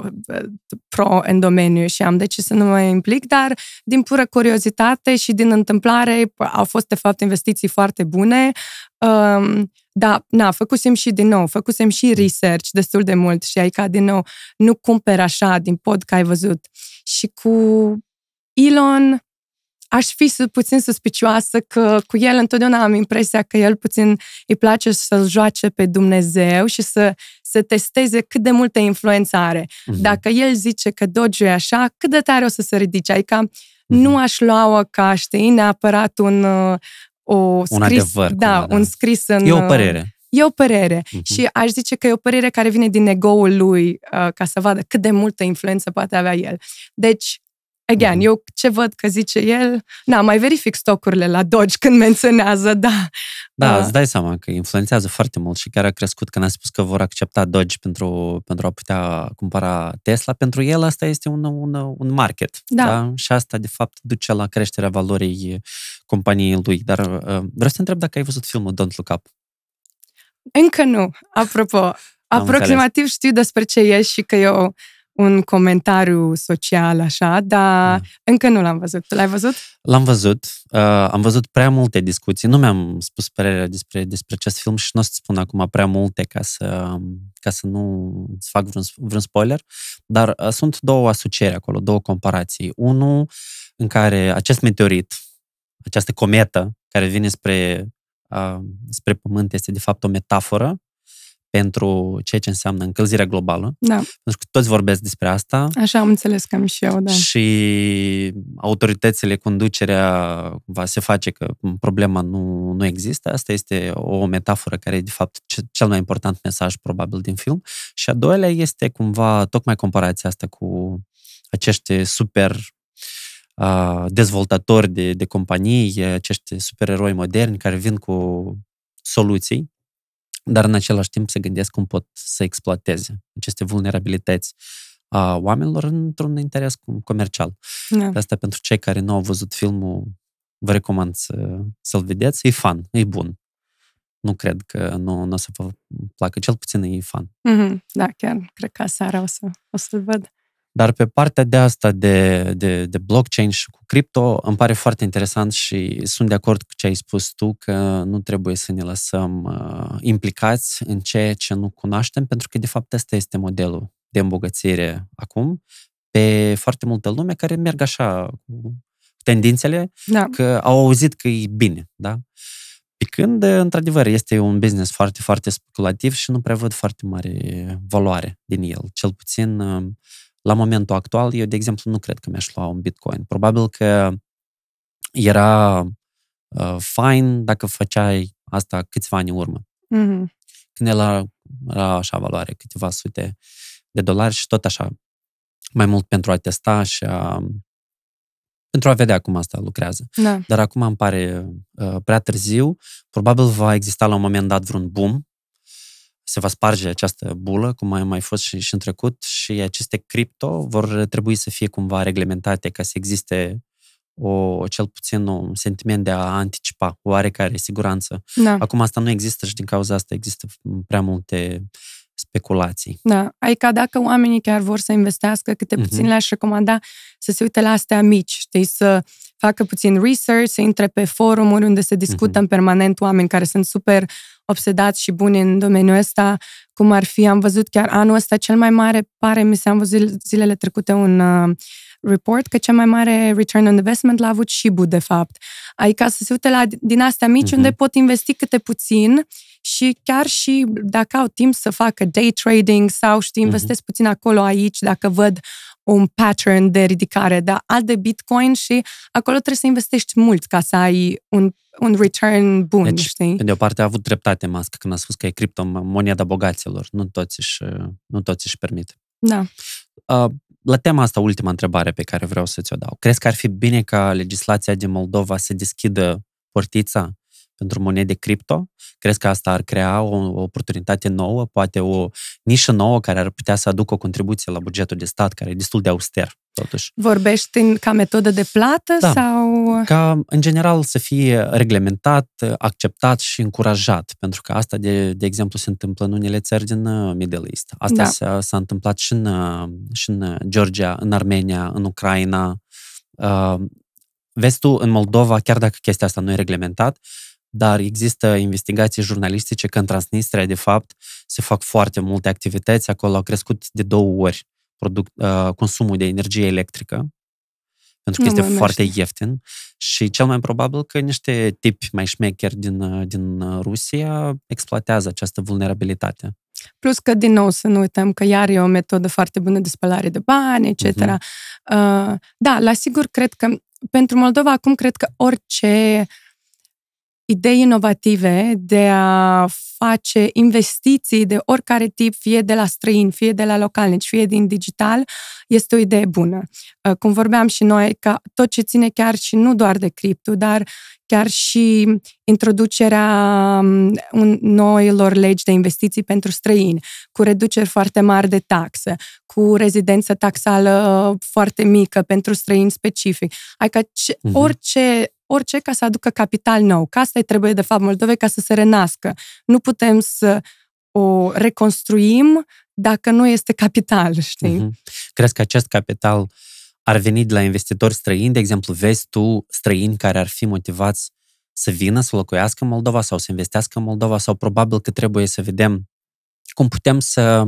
pro în domeniu și am decis să nu mă implic, dar din pură curiozitate și din întâmplare au fost, de fapt, investiții foarte bune. Uh, da, na, făcusem și din nou, făcusem și research destul de mult și ai ca din nou, nu cumperi așa din pod că ai văzut. Și cu Elon, aș fi puțin suspicioasă că cu el întotdeauna am impresia că el puțin îi place să-l joace pe Dumnezeu și să, să testeze cât de multă influență are. Mm-hmm. Dacă el zice că Doge e așa, cât de tare o să se ridice? Adică mm-hmm. nu aș lua-o ca, știi, neapărat un, uh, o scris, un adevăr. Da, cumva, da, un scris în... E o uh, părere. E o părere uh-huh. și aș zice că e o părere care vine din ego-ul lui uh, ca să vadă cât de multă influență poate avea el. Deci, Again, mhm. eu ce văd că zice el, na, mai verific stocurile la Dodge când menționează, da. Da, uh, îți dai seama că influențează foarte mult și chiar a crescut când a spus că vor accepta Dodge pentru, pentru a putea cumpăra Tesla. Pentru el asta este un, un, un market. Da. da. Și asta, de fapt, duce la creșterea valorii companiei lui. Dar uh, vreau să întreb dacă ai văzut filmul Don't Look Up. Încă nu, apropo. Aproximativ știu despre ce e și că eu un comentariu social așa, dar mm. încă nu l-am văzut. L-ai văzut? L-am văzut. Uh, am văzut prea multe discuții. Nu mi-am spus părerea despre, despre acest film și nu o să spun acum prea multe ca să, ca să nu îți fac vreun, vreun spoiler, dar uh, sunt două asocieri acolo, două comparații. Unul în care acest meteorit, această cometă care vine spre, uh, spre Pământ este de fapt o metaforă pentru ceea ce înseamnă încălzirea globală. Da. Pentru că toți vorbesc despre asta. Așa am înțeles că am și eu, da. Și autoritățile, conducerea cumva se face că problema nu, nu există. Asta este o metaforă care e de fapt cel mai important mesaj probabil din film. Și a doilea este cumva tocmai comparația asta cu acești super dezvoltatori de, de companii, acești supereroi moderni care vin cu soluții dar în același timp se gândesc cum pot să exploateze aceste vulnerabilități a oamenilor într-un interes comercial. Da. asta pentru cei care nu au văzut filmul, vă recomand să, să-l vedeți. E fan, e bun. Nu cred că nu, nu o să vă placă, cel puțin e fan. Mm-hmm. Da, chiar. Cred că seara o, să, o să-l văd. Dar pe partea de asta de, de, de blockchain și cu cripto, îmi pare foarte interesant și sunt de acord cu ce ai spus tu, că nu trebuie să ne lăsăm uh, implicați în ceea ce nu cunoaștem, pentru că, de fapt, ăsta este modelul de îmbogățire acum pe foarte multă lume care merg așa cu tendințele, da. că au auzit că e bine, da? Pe când, într-adevăr, este un business foarte, foarte speculativ și nu prea văd foarte mare valoare din el. Cel puțin uh, la momentul actual, eu, de exemplu, nu cred că mi-aș lua un bitcoin. Probabil că era uh, fain dacă făceai asta câțiva ani în urmă. Mm-hmm. Când el era, era așa valoare, câteva sute de dolari și tot așa. Mai mult pentru a testa și a, pentru a vedea cum asta lucrează. Da. Dar acum îmi pare uh, prea târziu. Probabil va exista la un moment dat vreun boom se va sparge această bulă, cum a mai fost și, și în trecut, și aceste cripto vor trebui să fie cumva reglementate ca să existe o, cel puțin un sentiment de a anticipa oarecare siguranță. Da. Acum asta nu există și din cauza asta există prea multe speculații. Da, adică dacă oamenii chiar vor să investească, câte mhm. puțin uh-huh. le-aș recomanda să se uite la astea mici, știi, să uh, facă puțin research, să intre pe forumuri unde se discută uh-huh. în permanent oameni care sunt super obsedați și buni în domeniul ăsta, cum ar fi, am văzut chiar anul ăsta cel mai mare, pare, mi se am văzut zilele trecute un uh, report, că cel mai mare return on investment l-a avut Shibu, de fapt. Adică să se uite la din astea mici, uh-huh. unde mhm. pot investi câte puțin și chiar și dacă au timp să facă day trading sau, știi, mhm. investesc uh-huh. puțin acolo, aici, dacă văd un pattern de ridicare, dar al de Bitcoin și acolo trebuie să investești mult ca să ai un, un return bun, deci, știi? Pe de o parte a avut dreptate Musk când a spus că e criptomoneda bogaților. Nu toți își, nu toți își permit. Da. Uh, la tema asta, ultima întrebare pe care vreau să ți-o dau. Crezi că ar fi bine ca legislația din Moldova să deschidă portița pentru monede cripto. Cred că asta ar crea o, o oportunitate nouă, poate o nișă nouă care ar putea să aducă o contribuție la bugetul de stat, care e destul de auster, totuși. Vorbești în, ca metodă de plată da, sau... Ca, în general, să fie reglementat, acceptat și încurajat, pentru că asta, de, de exemplu, se întâmplă în unele țări din uh, Middle East. Asta da. s-a, s-a întâmplat și în, uh, și în uh, Georgia, în Armenia, în Ucraina. Uh, vezi tu, în Moldova, chiar dacă chestia asta nu e reglementat, uh, dar există investigații jurnalistice că în Transnistria, de fapt, se fac foarte multe activități. Acolo a crescut de două ori product, uh, consumul de energie electrică, pentru că nu este foarte știu. ieftin și cel mai probabil că niște tipi mai șmecheri din, uh, din uh, Rusia exploatează această vulnerabilitate. Plus că, din nou, să nu uităm că iar e o metodă foarte bună de spălare de bani, etc. Uh-huh. Mhm. Uh, da, la sigur, cred că pentru Moldova acum cred că orice uh, idei inovative de a face investiții de oricare tip, fie de la străini, fie de la localnici, fie din digital, este o idee bună. Uh, cum vorbeam și noi, ca tot ce ține chiar și nu doar de cripto, dar chiar și introducerea um, noilor legi de investiții pentru străini, cu reduceri foarte mari de taxă, cu rezidență taxală uh, foarte mică pentru străini specific. Adică ce, uh-huh. orice orice ca să aducă capital nou. Ca asta îi trebuie, de fapt, Moldovei ca să se renască. Nu putem să o reconstruim dacă nu este capital, știi? Mm-hmm. Crezi că acest capital ar veni de la investitori străini? De exemplu, vezi tu străini care ar fi motivați să vină să locuiască în Moldova sau să investească în Moldova sau probabil că trebuie să vedem cum putem să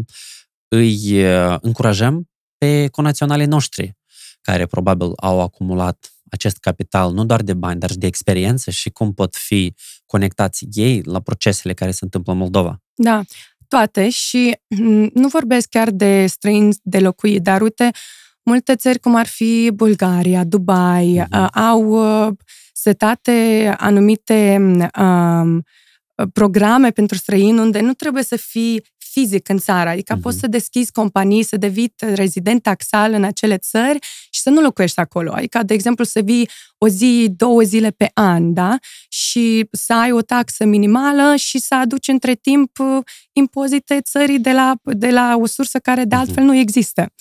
îi uh, încurajăm pe conaționalii noștri care probabil au acumulat acest capital, nu doar de bani, dar și de experiență și cum pot fi conectați ei la procesele care se întâmplă în Moldova. Da, toate și nu vorbesc chiar de străini de locuit, dar uite, multe țări cum ar fi Bulgaria, Dubai, mm-hmm. au uh, setate anumite um, uh, programe pentru străini unde nu trebuie să fii fizic în țară, adică uh-huh. poți mhm. să deschizi companii, să devii rezident taxal în acele țări și să nu locuiești acolo. Adică, de exemplu, să vii o zi, două zile pe an, da? Și să ai o taxă minimală și să aduci între timp uh, impozite țării de la, de la o sursă care de mhm. altfel nu există.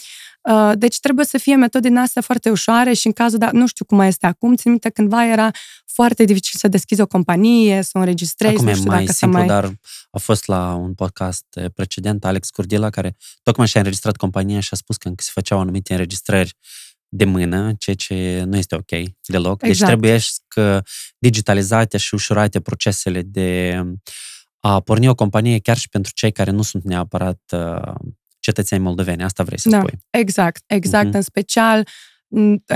Uh, deci trebuie să fie metode din astea foarte ușoare și în cazul, dar nu știu cum mai este acum, țin minte, cândva era foarte dificil să deschizi o companie, să o înregistrezi. Acum nu știu e mai dacă simplu, mai... dar a fost la un podcast precedent, Alex Curdila, care tocmai și-a înregistrat compania și a spus că încă se făceau anumite înregistrări de mână, ceea ce nu este ok deloc. Deci exact. Deci trebuie să digitalizate și ușurate procesele de a porni o companie chiar și pentru cei care nu sunt neapărat uh, cetățeni moldoveni, asta vrei să da, spui. Exact, exact, uh-huh. în special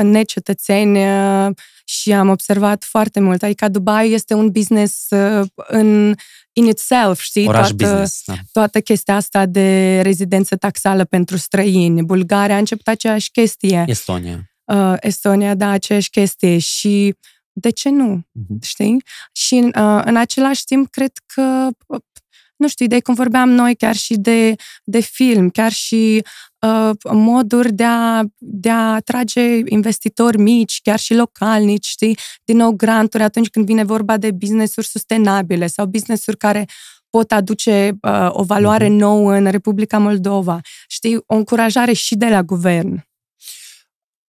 necetățeni uh, și am observat foarte mult. Adică Dubai este un business uh, în in itself, știi? Oraș toată, business, da. toată chestia asta de rezidență taxală pentru străini. Bulgaria a început aceeași chestie. Estonia. Uh, Estonia, da, aceeași chestie și de ce nu, uh-huh. știi? Și uh, în același timp, cred că nu știu, de cum vorbeam noi, chiar și de, de film, chiar și uh, moduri de a, de a atrage investitori mici, chiar și localnici, știi? Din nou, granturi atunci când vine vorba de business-uri sustenabile sau business-uri care pot aduce uh, o valoare mhm. nouă în Republica Moldova. Știi, o încurajare și de la guvern.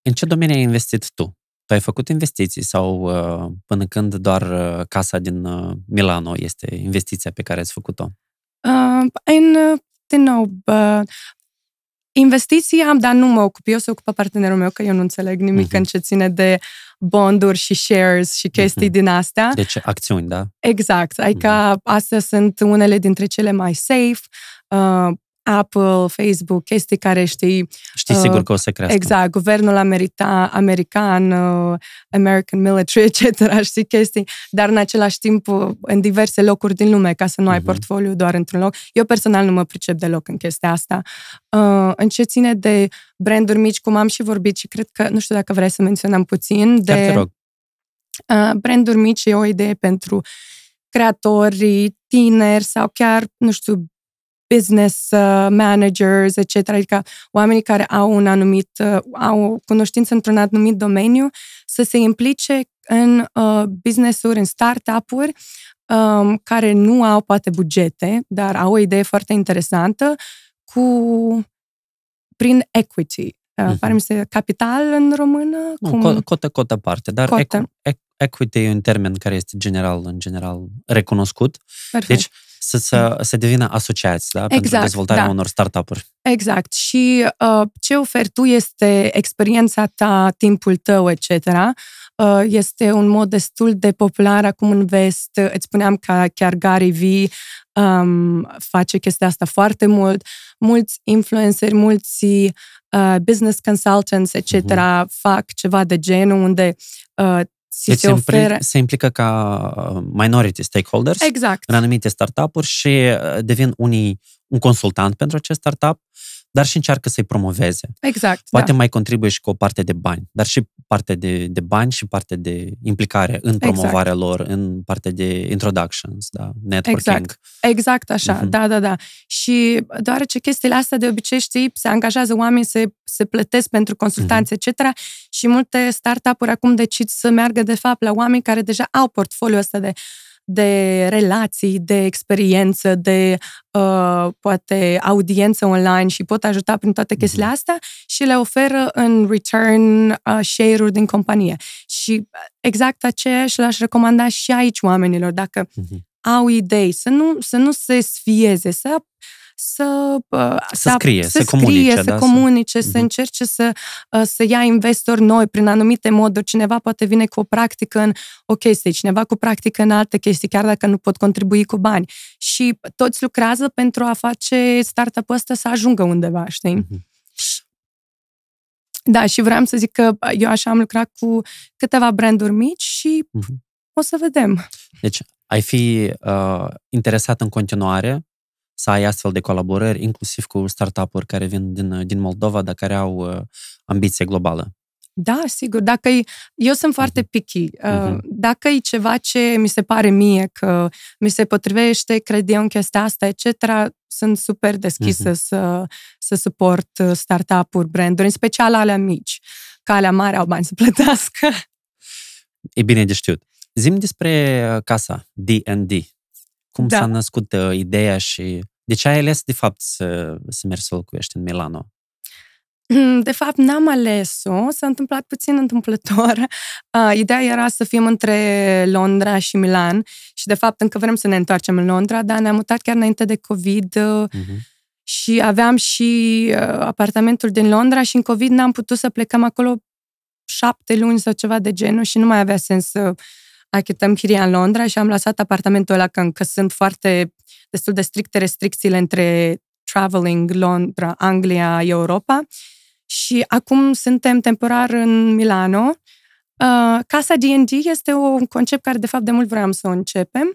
În ce domenii ai investit tu? Tu ai făcut investiții sau uh, până când doar uh, casa din uh, Milano este investiția pe care ai făcut-o? Uh, în, din nou, uh, investiții am, dar nu mă ocup. Eu se ocupă partenerul meu, că eu nu înțeleg nimic uh-huh. în mhm. ce ține de bonduri și shares și chestii uh-huh. din astea. Deci acțiuni, da? Exact. Adică uh-huh. astea sunt unele dintre cele mai safe. Uh, Apple, Facebook, chestii care știi... Știi uh, sigur că o să crească. Exact, guvernul america, american, uh, American military, etc., știi chestii, dar în același timp uh, în diverse locuri din lume, ca să nu uh-huh. ai mhm. portfoliu doar într-un loc. Eu personal nu mă pricep deloc în chestia asta. Uh, în ce ține de branduri mici, cum am și vorbit și cred că, nu știu dacă vrei să menționăm puțin, de... Chiar te rog. Uh, branduri mici e o idee pentru creatori, tineri sau chiar, nu știu, business uh, managers, etc., adică oamenii care au un anumit, uh, au cunoștință într-un anumit domeniu, să se implice în uh, business-uri, în startup-uri um, care nu au poate bugete, dar au o idee foarte interesantă cu prin equity. Uh, huh mhm. Pare mi se capital în română? Nu, cum... cotă, cotă parte, dar cotă. Ec- equity e un termen care este general, în general, recunoscut. Perfect. Deci, să, să, mm. să devină asociați da? exact, pentru dezvoltarea da. unor startup-uri. Exact. Și uh, ce oferi tu este experiența ta, timpul tău, etc. Uh, este un mod destul de popular acum în vest. Îți spuneam că chiar Gary Vee um, face chestia asta foarte mult. Mulți influenceri, mulți uh, business consultants, etc. Uh-huh. Mhm. fac ceva de genul unde uh, ți deci se, oferă... se implică ca uh, minority stakeholders exact. în anumite startup-uri și uh, devin unii un consultant pentru acest startup, dar și încearcă să-i promoveze. Exact. Poate da. mai contribuie și cu o parte de bani, dar și parte de, de bani și parte de implicare în exact. promovarea exact. lor, în parte de introductions, da, networking. Exact, exact așa, uh-huh. da, da, da. Și ce chestiile astea de obicei, știi, se angajează oameni, se, se plătesc pentru mhm. consultanțe, uh-huh. etc. Și multe startup-uri acum decid să meargă, de fapt, la oameni care deja au portfoliul ăsta de de relații, de experiență, de uh, poate audiență online și pot ajuta prin toate mhm. chestiile astea și le oferă în return uh, share-uri din companie. Și uh, exact aceeași l-aș recomanda și aici oamenilor, dacă uh-huh. au idei, să nu, să nu se sfieze, să să, uh, să, să scrie, să, să comunice, scrie, da, să comunice, să, să mhm. încerce să, uh, să ia investori noi prin anumite moduri. Cineva poate vine cu o practică în o chestie, cineva cu practică în altă chestie, chiar dacă nu pot contribui cu bani. Și toți lucrează pentru a face startup-ul ăsta să ajungă undeva, știi? Mm-hmm. Da, și vreau să zic că uh, eu așa am lucrat cu câteva branduri mici și mm-hmm. o să vedem. Deci, ai fi uh, interesat în continuare să ai astfel de colaborări, inclusiv cu startup-uri care vin din, din Moldova, dar care au uh, ambiție globală. Da, sigur. Dacă e, eu sunt foarte mhm. picky. Uh-huh. Dacă e ceva ce mi se pare mie că mi se potrivește, cred eu în chestia asta, etc., sunt super deschisă uh-huh. să, să suport uh, startup-uri, branduri, în special ale mici, că alea mari au bani să plătească. E bine de știut. Zim despre uh, casa D&D. Cum da. s-a născut uh, ideea și de ce ai ales, de fapt, să, să mergi să locuiești în Milano? Hm, de fapt, n-am ales-o, s-a întâmplat puțin întâmplător. Uh, ideea era să fim între Londra și Milan și, de fapt, încă vrem să ne întoarcem în Londra, dar ne-am mutat chiar înainte de COVID uh, uh-huh. și aveam și uh, apartamentul din Londra și în COVID n-am putut să plecăm acolo șapte luni sau ceva de genul și nu mai avea sens să uh, achităm chiria în Londra și am lăsat apartamentul ăla, că încă sunt foarte, destul de stricte restricțiile între traveling Londra, Anglia, Europa. Și acum suntem temporar în Milano. Uh, Casa D&D este un concept care, de fapt, de mult vreau să o începem,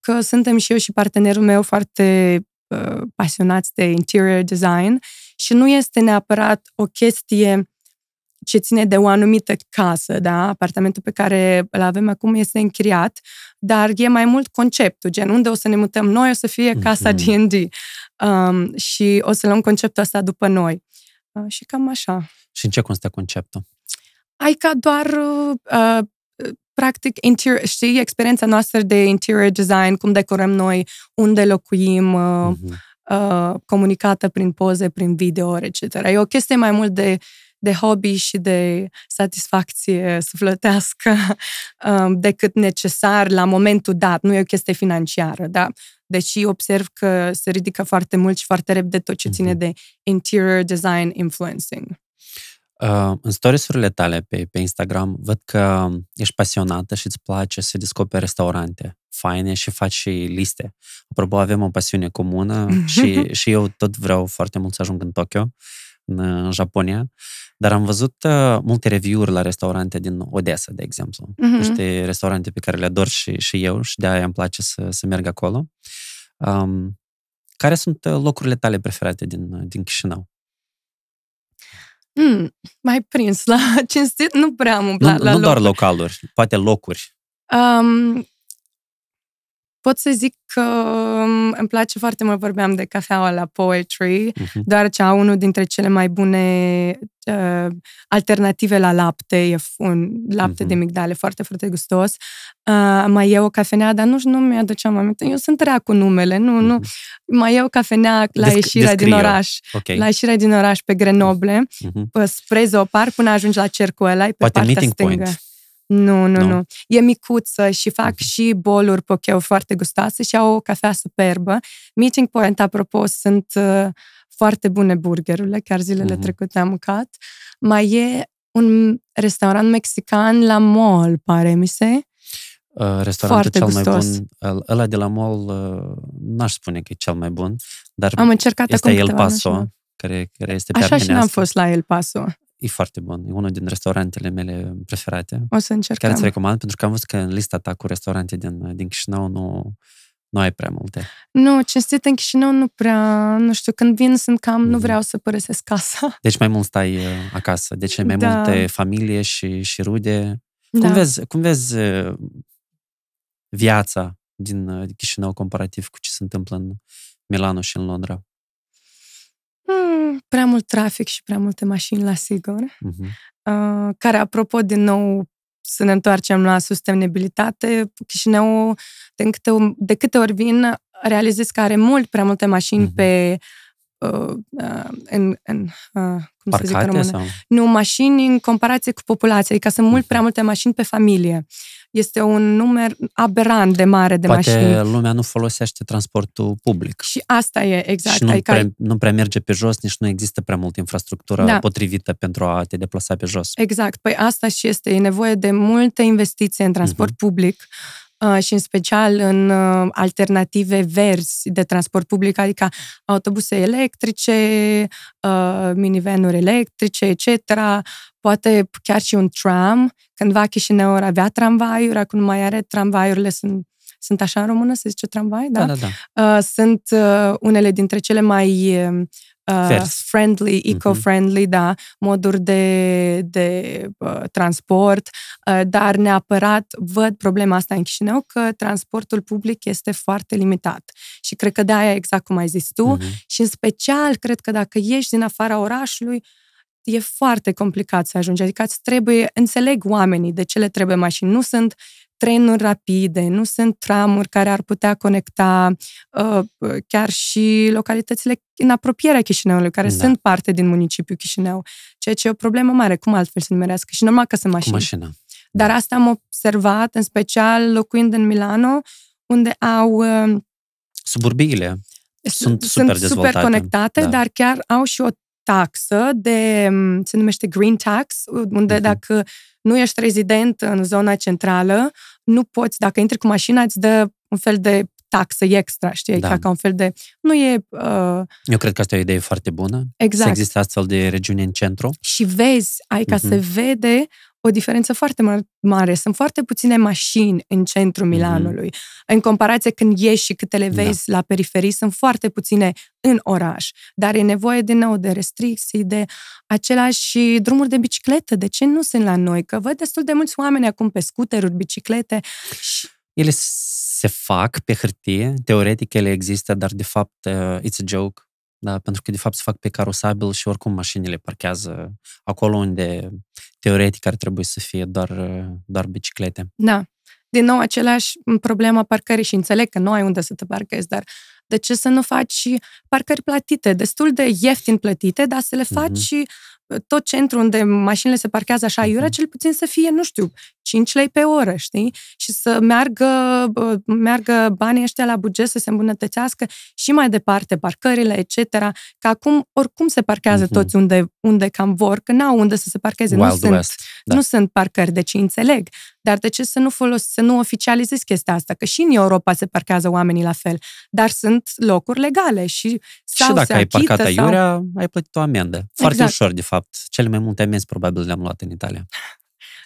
că suntem și eu și partenerul meu foarte uh, pasionați de interior design și nu este neapărat o chestie ce ține de o anumită casă, da? Apartamentul pe care îl avem acum este închiriat, dar e mai mult conceptul, gen unde o să ne mutăm noi, o să fie casa D&D mhm. um, și o să luăm conceptul ăsta după noi. Uh, și cam așa. Și în ce constă conceptul? Ai ca doar uh, uh practic, interior, știi, experiența noastră de interior design, cum decorăm noi, unde locuim, uh, uh-huh. uh, comunicată prin poze, prin video, etc. E o chestie mai mult de de hobby și de satisfacție sufletească um, decât necesar la momentul dat. Nu e o chestie financiară, da? Deși observ că se ridică foarte mult și foarte repede tot ce ține mhm. de interior design influencing. Uh, în stories-urile tale pe, pe Instagram văd că ești pasionată și îți place să descoperi restaurante faine și faci și liste. Apropo, avem o pasiune comună și, și eu tot vreau foarte mult să ajung în Tokyo, în Japonia, dar am văzut uh, multe review-uri la restaurante din Odessa, de exemplu. Mm-hmm. Niște restaurante pe care le ador și, și eu și de-aia îmi place să, să merg acolo. Um, care sunt uh, locurile tale preferate din, uh, din Chișinău? Mm, mai prins la cinstit, nu prea am umblat nu, la Nu locuri. doar localuri, poate locuri. Um, pot să zic că um, îmi place foarte mult, vorbeam de cafeaua la Poetry, uh-huh. deoarece au unul dintre cele mai bune uh, alternative la lapte, e un lapte uh-huh. de mhm. migdale foarte, foarte gustos. Uh, mai e o cafenea, dar nu nu mi-aduceam aminte, eu sunt rea cu numele, nu, uh-huh. nu. Mhm. Mai e o cafenea la Desc- ieșirea din oraș, okay. la ieșirea din oraș pe Grenoble, uh-huh. spre Zopar, până ajungi la cercul ăla, pe Poate partea meeting stângă. Point nu, nu, no. nu. E micuță și fac mm-hmm. și boluri pocheu foarte gustoase și au o cafea superbă. Meeting Point, apropo, sunt uh, foarte bune burgerurile, chiar zilele mm-hmm. trecute am mâncat. Mai e un restaurant mexican la mall, pare mi se. Uh, restaurantul cel gustos. mai bun, ăla de la mall, uh, n-aș spune că e cel mai bun, dar am încercat este acum El Paso, care, care este pe Așa și n-am fost la El Paso. E foarte bun. E unul din restaurantele mele preferate. O să încercăm. Care îți recomand, pentru că am văzut că în lista ta cu restaurante din, din Chișinău nu, nu ai prea multe. Nu, cinstit în Chișinău nu prea, nu știu, când vin sunt cam, nu mhm. vreau să părăsesc casa. Deci mai mult stai uh, acasă, deci mai da. multe familie și, și rude. Cum, da. vezi, cum vezi uh, viața din uh, Chișinău comparativ cu ce se întâmplă în Milano și în Londra? Hmm, prea mult trafic și prea multe mașini, la sigur. Uh-huh. Mhm. Uh, care, apropo, din nou, să ne întoarcem la sustenabilitate, Chișinău, de câte, de câte ori vin, realizez că are mult prea multe mașini uh-huh. pe uh, in, uh, in, uh, cum Parcate, să zic în română? Sau? Nu, mașini în comparație cu populația, adică sunt mult prea mhm. multe mașini pe familie. Este un număr aberant de mare de Poate mașini. Poate lumea nu folosește transportul public. Și asta e, exact. Și nu, adică... prea, nu prea merge pe jos, nici nu există prea multă infrastructură da. potrivită pentru a te deplasa pe jos. Exact. Păi asta și este. E nevoie de multe investiții în transport uh-huh. public, Uh, și în special în uh, alternative verzi de transport public, adică autobuse electrice, uh, minivanuri electrice, etc., poate chiar și un tram. Cândva Chișinău avea tramvaiuri, acum mai are tramvaiurile, sunt sunt așa în română, se zice tramvai, da? da, da, da. Sunt unele dintre cele mai uh, friendly, mhm. eco-friendly, uh-huh. da, moduri de, de uh, transport, uh, dar neapărat văd problema asta în Chișinău că transportul public este foarte limitat. Și cred că de aia, exact cum ai zis tu, uh-huh. și în special, cred că dacă ieși din afara orașului, uh, e foarte complicat să ajungi. Adică îți trebuie, înțeleg oamenii de ce le trebuie mașini. Nu sunt trenuri rapide, nu sunt tramuri care ar putea conecta uh, chiar și localitățile în apropierea Chișinăului, care da. sunt parte din municipiul Chișinău, ceea ce e o problemă mare. Cum altfel să numerească? Și normal că sunt mașini. Cu mașina. Dar da. asta am observat, în special locuind în Milano, unde au... Uh, Suburbiile sunt super, sunt super conectate, da. dar chiar au și o taxă de, se numește Green Tax, unde uh-huh. dacă nu ești rezident în zona centrală, nu poți, dacă intri cu mașina, îți dă un fel de taxă extra, știi? Adică da. Ca, ca un fel de... Nu e... Uh... Eu cred că asta e o idee foarte bună. Exact. Să există astfel de regiuni în centru. Și vezi, ca uh-huh. să mhm. vede o diferență foarte mare. Sunt foarte puține mașini în centrul mhm. Milanului. Mm-hmm. În comparație când ieși și câte le da. vezi da. la periferii, sunt foarte puține în oraș. Dar e nevoie din nou de restricții, de același drumuri de bicicletă. De ce nu sunt la noi? Că văd destul de mulți oameni acum pe scuteruri, biciclete și ele se fac pe hârtie, teoretic ele există, dar de fapt uh, it's a joke, da? pentru că de fapt se fac pe carosabil și oricum mașinile parchează acolo unde teoretic ar trebui să fie doar, uh, doar biciclete. Da. Din nou, același problema parcării și înțeleg că nu ai unde să te parchezi, dar de ce să nu faci parcări plătite, destul de ieftin plătite, dar să le mhm. faci mm-hmm tot centru unde mașinile se parchează așa iura mhm. cel puțin să fie, nu știu, 5 lei pe oră, știi? Și să meargă, meargă banii ăștia la buget să se îmbunătățească și mai departe, parcările, etc. Că acum, oricum, se parchează uh-huh. toți unde, unde cam vor, că n-au unde să se parcheze. Wild nu, West. Sunt, da. nu sunt parcări, deci înțeleg. Dar de ce să nu folos, să nu oficializezi chestia asta? Că și în Europa se parchează oamenii la fel, dar sunt locuri legale și sau Și dacă se ai parcat aiurea, sau... ai plătit o amendă. Foarte exact. ușor, de fapt fapt. Cele mai multe amenzi probabil le-am luat în Italia.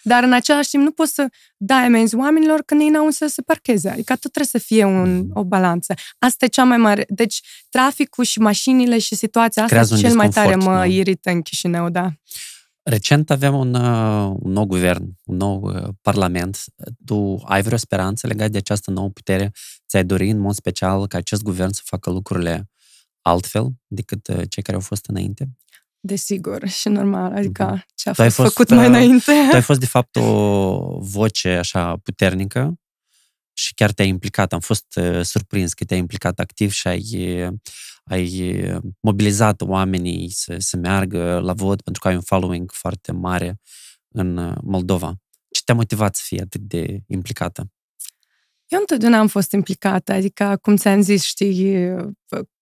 Dar în același timp nu poți să dai amenzi oamenilor când ei n-au să se parcheze. Adică tot trebuie să fie un, mm. o balanță. Asta e cea mai mare. Deci traficul și mașinile și situația asta Crează cel mai tare mă da. irită în Chișinău, da. Recent avem un, uh, un nou guvern, un nou uh, parlament. Tu ai vreo speranță legată de această nouă putere? Ți-ai dori în mod special ca acest guvern să facă lucrurile altfel decât uh, cei care au fost înainte? Desigur, și normal, adică mhm. ce a fost, fost făcut mai uh, înainte. Tu ai fost, de fapt, o voce așa puternică și chiar te-ai implicat. Am fost uh, surprins că te-ai implicat activ și ai, uh, ai mobilizat oamenii să, să meargă la vot pentru că ai un following foarte mare în Moldova. Ce te-a motivat să fii atât de implicată? Eu întotdeauna am fost implicată, adică, cum ți-am zis, știi,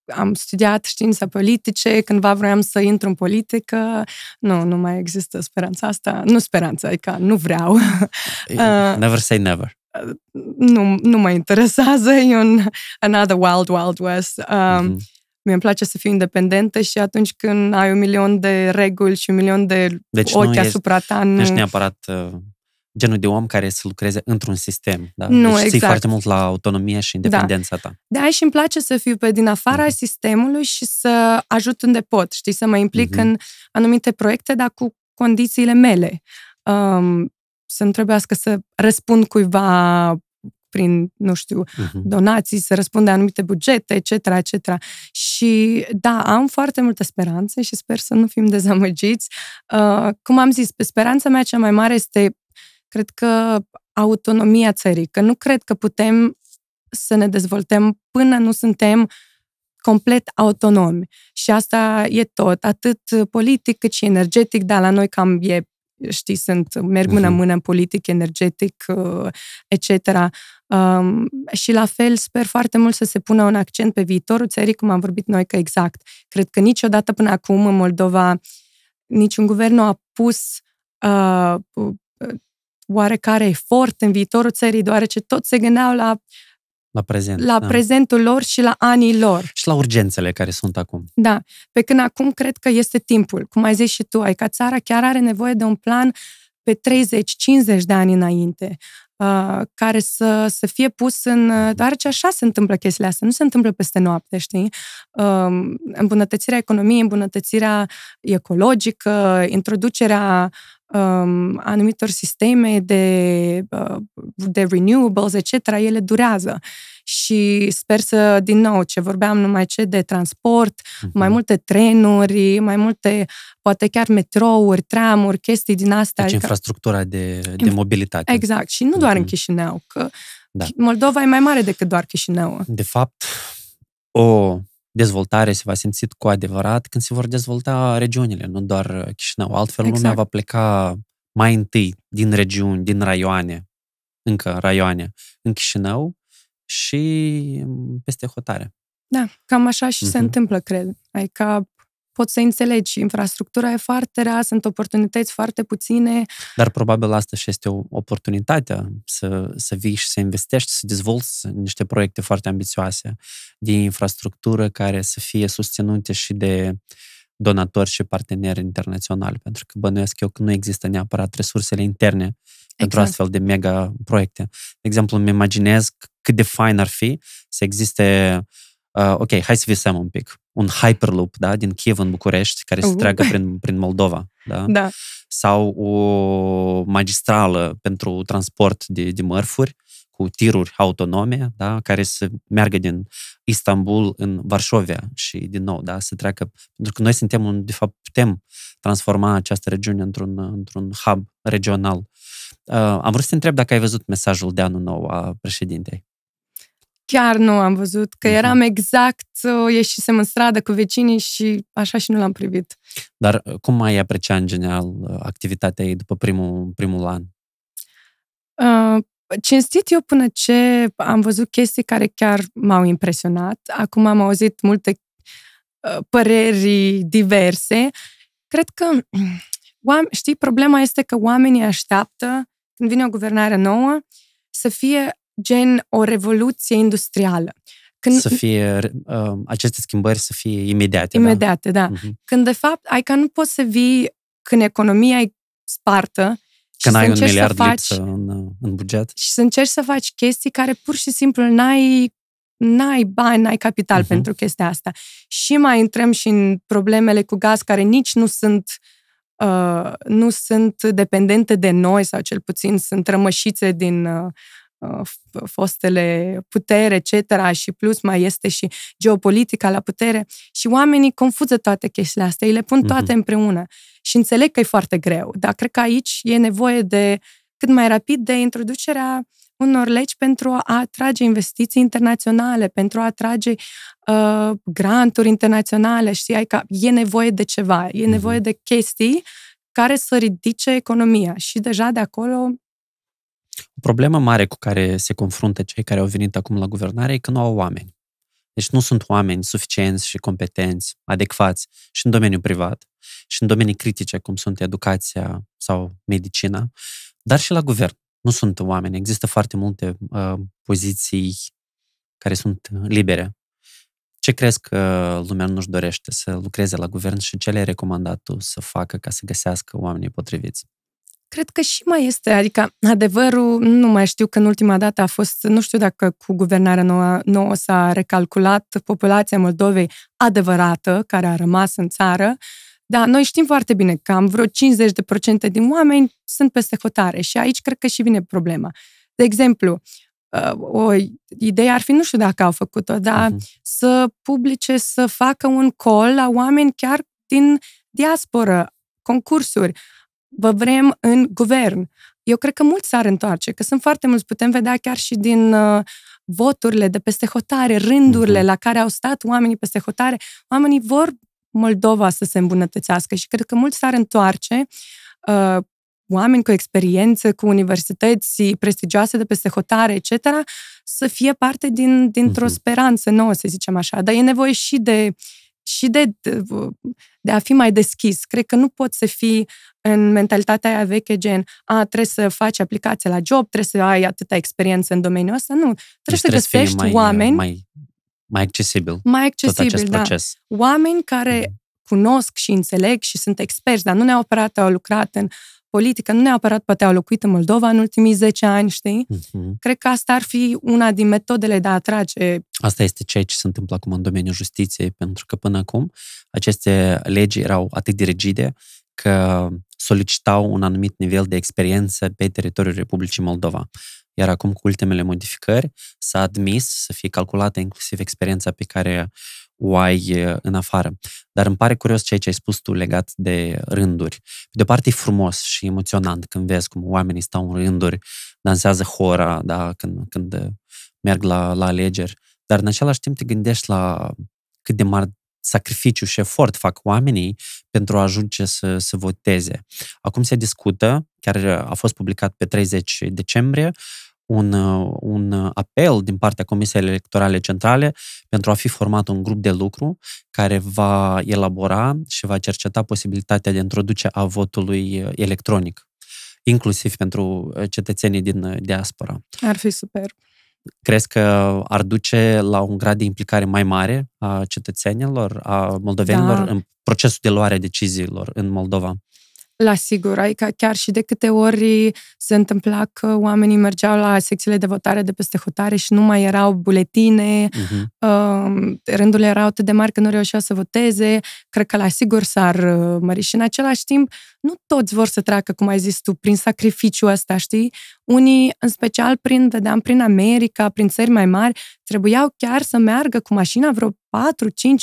am studiat știința politice, cândva vroiam să intru în politică. Nu, nu mai există speranța asta. Nu speranța, adică nu vreau. Uh, never say never. Uh, nu, nu mă interesează, e un another wild, wild west. Um, mm-hmm mi-e place să fiu independentă și atunci când ai un milion de reguli și un milion de deci ochi ești, asupra ta... Nu... ești neapărat uh, genul de om care să lucreze într-un sistem. Da? Nu, deci exact. ții foarte mult la autonomie și da. independența da. ta. Da, și îmi place să fiu pe din afara uh-huh. sistemului și să ajut unde pot, știi, să mă implic uh-huh. în anumite proiecte, dar cu condițiile mele. Um, să nu trebuiască să răspund cuiva prin, nu știu, uh-huh. donații, să răspund de anumite bugete, etc., etc. Și da, am foarte multă speranță și sper să nu fim dezamăgiți. Uh, cum am zis, pe speranța mea cea mai mare este cred că autonomia țării, că nu cred că putem să ne dezvoltăm până nu suntem complet autonomi. Și asta e tot, atât politic cât și energetic, dar la noi cam e știi, sunt, merg mână-mână mhm. în politic, energetic, uh, etc. Um, și la fel sper foarte mult să se pună un accent pe viitorul țării, cum am vorbit noi că exact. Cred că niciodată până acum în Moldova niciun guvern nu a pus uh, oarecare efort în viitorul țării, deoarece toți se gândeau la la prezent. La da. prezentul lor și la anii lor. Și la urgențele care sunt acum. Da. Pe când acum cred că este timpul. Cum ai zis și tu, ai ca țara chiar are nevoie de un plan pe 30-50 de ani înainte, uh, care să, să fie pus în... Uh, ce așa se întâmplă chestiile astea, nu se întâmplă peste noapte, știi? Uh, îmbunătățirea economiei, îmbunătățirea ecologică, introducerea um, anumitor sisteme de, uh, de renewables, etc., ele durează. Și sper să, din nou, ce vorbeam numai ce de transport, mm-hmm. mai multe trenuri, mai multe, poate chiar metrouri, tramuri, chestii din astea. Deci adică... infrastructura de, de mobilitate. Exact. Și nu doar mm-hmm. în mhm. Chișinău, că da. Moldova e mai mare decât doar Chișinău. De fapt, o dezvoltare se va simți cu adevărat când se vor dezvolta regiunile, nu doar Chișinău. Altfel, exact. lumea va pleca mai întâi din regiuni, din raioane, încă raioane, în Chișinău și mm, peste hotare. Da, cam așa și uh-huh. se mhm. întâmplă, cred. Adică poți să înțelegi. Infrastructura e foarte rea, sunt oportunități foarte puține. Dar probabil asta și este o oportunitate să, să vii și să investești, să dezvolți niște proiecte foarte ambițioase de infrastructură care să fie susținute și de donatori și parteneri internaționali, pentru că bănuiesc eu că nu există neapărat resursele interne exact. pentru astfel de mega proiecte. De exemplu, îmi imaginez cât de fain ar fi să existe uh, uh, ok, hai să visăm un pic. Un Hyperloop, da, din Kiev în București, care uh. se treacă prin, prin Moldova, da? da. Sau o magistrală pentru transport de, de mărfuri cu tiruri autonome, da, care să meargă din Istanbul în Varșovia și din nou, da, să treacă. Pentru că noi suntem, un, de fapt, putem transforma această regiune într-un, într-un hub regional. Uh, am vrut să te întreb dacă ai văzut mesajul de anul nou a președintei chiar nu am văzut, că mhm. eram exact, uh, ieșisem în stradă cu vecinii și așa și nu l-am privit. Dar uh, cum mai aprecia în general uh, activitatea ei după primul, primul an? Uh, cinstit eu până ce am văzut chestii care chiar m-au impresionat. Acum am auzit multe uh, păreri diverse. Cred că, știi, problema este că oamenii așteaptă, când vine o guvernare nouă, să fie gen o revoluție industrială. Când, să fie uh, aceste schimbări să fie imediate. Da? Imediate, da. da. Uh-huh. Când, de fapt, ai ca nu poți să vii când economia e spartă și când să ai un miliard să faci, lipsă în, uh, în buget. Și să încerci să faci chestii care pur și simplu n-ai n-ai bani, n-ai capital uh-huh. pentru chestia asta. Și mai intrăm și în problemele cu gaz care nici nu sunt uh, nu sunt dependente de noi sau cel puțin sunt rămășițe din uh, Uh, fostele putere, etc. Și plus mai este și geopolitica la putere. Și oamenii confuză toate chestiile astea, ei le pun toate mm-hmm. împreună. Și înțeleg că e foarte greu, dar cred că aici e nevoie de cât mai rapid de introducerea unor legi pentru a atrage investiții internaționale, pentru a atrage uh, granturi internaționale, știi, ca, adică e nevoie de ceva, e mhm. nevoie de chestii care să ridice economia și deja de acolo o problemă mare cu care se confruntă cei care au venit acum la guvernare e că nu au oameni. Deci nu sunt oameni suficienți și competenți, adecvați și în domeniul privat, și în domenii critice, cum sunt educația sau medicina, dar și la guvern. Nu sunt oameni. Există foarte multe uh, poziții care sunt libere. Ce crezi că lumea nu-și dorește să lucreze la guvern și ce le-ai recomandat tu să facă ca să găsească oamenii potriviți? cred că și mai este, adică adevărul, nu mai știu că în ultima dată a fost, nu știu dacă cu guvernarea nouă, nouă s-a recalculat populația Moldovei adevărată, care a rămas în țară, dar noi știm foarte bine că am vreo 50% din oameni sunt peste hotare și aici cred că și vine problema. De exemplu, uh, o idee ar fi, nu știu dacă au făcut-o, dar uh-huh. să publice, să facă un call la oameni chiar din diasporă, concursuri vă vrem în guvern. Eu cred că mulți s-ar întoarce, că sunt foarte mulți, putem vedea chiar și din uh, voturile de peste hotare, rândurile uh-huh. la care au stat oamenii peste hotare, oamenii vor Moldova să se îmbunătățească și cred că mulți s-ar întoarce uh, oameni cu experiență, cu universități prestigioase de peste hotare, etc., să fie parte din, dintr-o mhm. speranță nouă, să zicem așa. Dar e nevoie și de uh, și de, de a fi mai deschis. Cred că nu poți să fii în mentalitatea aia veche, gen, a, trebuie să faci aplicație la job, trebuie să ai atâta experiență în domeniul ăsta. Nu, trebuie deci să trebuie găsești să mai, oameni... Mai, mai accesibil. Mai accesibil, tot acest da. Proces. Oameni care mm. cunosc și înțeleg și sunt experți, dar nu neapărat au lucrat în politică, nu neapărat poate au locuit în Moldova în ultimii 10 ani, știi? Uh-huh. Cred că asta ar fi una din metodele de a atrage. Asta este ceea ce se întâmplă acum în domeniul justiției, pentru că până acum aceste legi erau atât de rigide că solicitau un anumit nivel de experiență pe teritoriul Republicii Moldova. Iar acum, cu ultimele modificări, s-a admis să fie calculată inclusiv experiența pe care uh, o ai în afară. Dar îmi pare curios ceea ce ai spus tu legat de rânduri. Pe de o parte e frumos și emoționant când vezi cum oamenii stau în rânduri, dansează hora, da, când, când uh, merg la, la alegeri, dar în același timp te gândești la cât de mari sacrificiu și efort fac oamenii pentru a ajunge să, să voteze. Acum se discută, chiar uh, a fost publicat pe 30 decembrie, un, uh, un uh, apel din partea Comisiei Electorale Centrale pentru a fi format un grup de lucru care va elabora și va cerceta posibilitatea de introduce a votului uh, electronic, inclusiv pentru cetățenii din diaspora. Ar fi super. Crezi că ar duce la un grad de implicare mai mare a cetățenilor, a moldovenilor da. în procesul de luare a deciziilor în Moldova? La sigur, adică chiar și de câte ori se întâmpla că oamenii mergeau la secțiile de votare de peste hotare și nu mai erau buletine, uh-huh. rândurile erau atât de mari că nu reușeau să voteze, cred că la sigur s-ar uh, mări. Și în același timp, nu toți vor să treacă, cum ai zis tu, prin sacrificiul ăsta, știi? Unii, în special prin, vedeam, prin America, prin țări mai mari, trebuiau chiar să meargă cu mașina vreo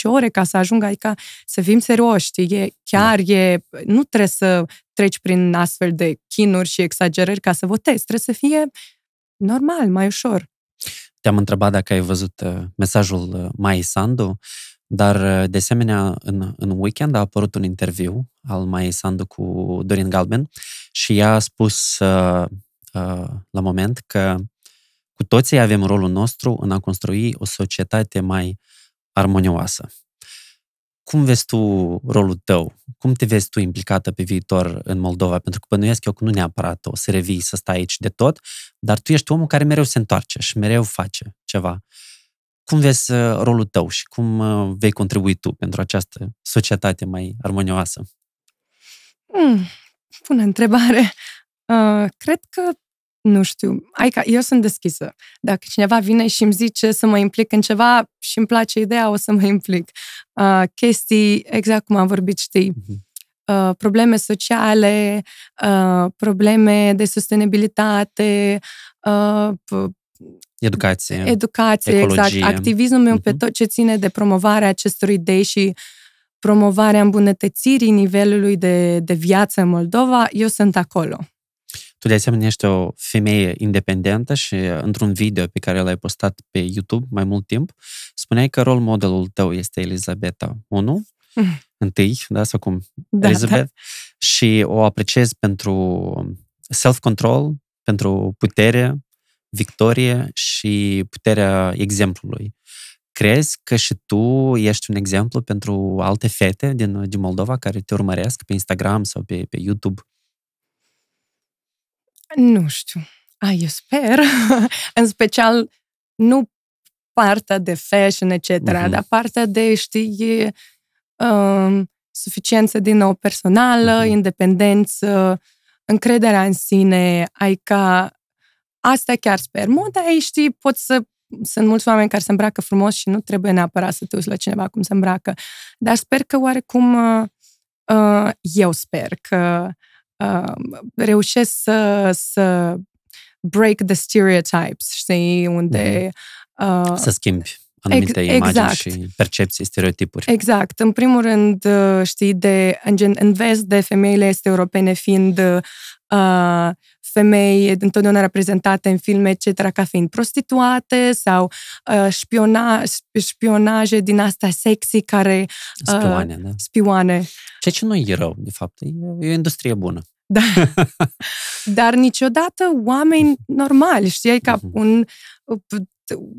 4-5 ore ca să ajungă, adică să fim serioși, E, chiar da. e, nu trebuie să treci prin astfel de chinuri și exagerări ca să votezi, trebuie să fie normal, mai ușor. Te-am întrebat dacă ai văzut uh, mesajul uh, Mai Sandu, dar uh, de asemenea în, în weekend a apărut un interviu al Mai Sandu cu Dorin Galben și ea a spus uh, uh, la moment că cu toții avem rolul nostru în a construi o societate mai armonioasă. Cum vezi tu rolul tău? Cum te vezi tu implicată pe viitor în Moldova? Pentru că bănuiesc eu că nu neapărat o să revii să stai aici de tot, dar tu ești omul care mereu se întoarce și mereu face ceva. Cum vezi uh, rolul tău și cum uh, vei contribui tu pentru această societate mai armonioasă? Mm, bună întrebare! Uh, cred că nu știu, adică eu sunt deschisă. Dacă cineva vine și îmi zice să mă implic în ceva și îmi place ideea, o să mă implic. Uh, chestii, exact cum am vorbit, știi, mhm. uh, probleme sociale, uh, probleme de sustenabilitate, uh, educație, educație exact. ecologie. exact, activismul meu uh-huh. pe mhm. tot ce ține de promovarea acestor idei și promovarea îmbunătățirii nivelului de, de viață în Moldova, eu sunt acolo. Tu de asemenea ești o femeie independentă și uh, într-un video pe care l-ai postat pe YouTube mai mult timp, spuneai că rol modelul tău este Elizabeta 1, mm. întâi, da, sau cum, da, Elizabeth, da. și o apreciez pentru self-control, pentru putere, victorie și puterea exemplului. Crezi că și tu ești un exemplu pentru alte fete din, din Moldova care te urmăresc pe Instagram sau pe, pe YouTube nu știu. A, eu sper. în special, nu partea de fashion, etc., uh-huh. Mhm. dar partea de, știi, um, suficiență din nou personală, uh-huh. independență, încrederea în sine, ai ca... Asta chiar sper. Moda, ei, știi, pot să... Sunt mulți oameni care se îmbracă frumos și nu trebuie neapărat să te uiți la cineva cum se îmbracă. Dar sper că oarecum... Uh, uh, eu sper că uh, Um, reușesc să, să break the stereotypes, știi, unde... Mhm. Uh, să schimbi anumite ex- imagini exact. și percepții, stereotipuri. Exact. În primul rând, uh, știi, de, în, gen, în vest de femeile este europene fiind uh, femei întotdeauna reprezentate în filme, etc., ca fiind prostituate sau uh, șpiona, spionaje din asta sexy care... Uh, spioane, da. Spioane. Ceea ce nu e rău, de fapt. E, e o industrie bună. Da. Dar niciodată oameni normali, știi, ca mhm. un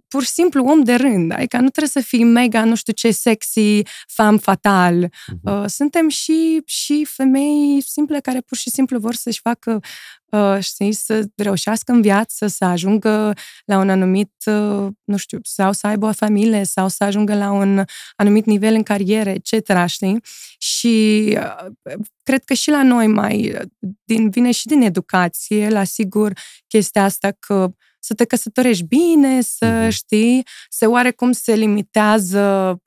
pur și simplu om de rând. Adică nu trebuie să fii mega, nu știu ce, sexy, fam fatal. Mhm. Uh-huh. Suntem și, și femei simple care pur și simplu vor să-și facă, uh, știi, să reușească în viață, să ajungă la un anumit, uh, nu știu, sau să aibă o familie, sau să ajungă la un anumit nivel în carieră, etc., știi? Și uh, cred că și la noi mai, din, vine și din educație, la sigur, chestia asta că să te căsătorești bine, să mm-hmm. știi, se oarecum se limitează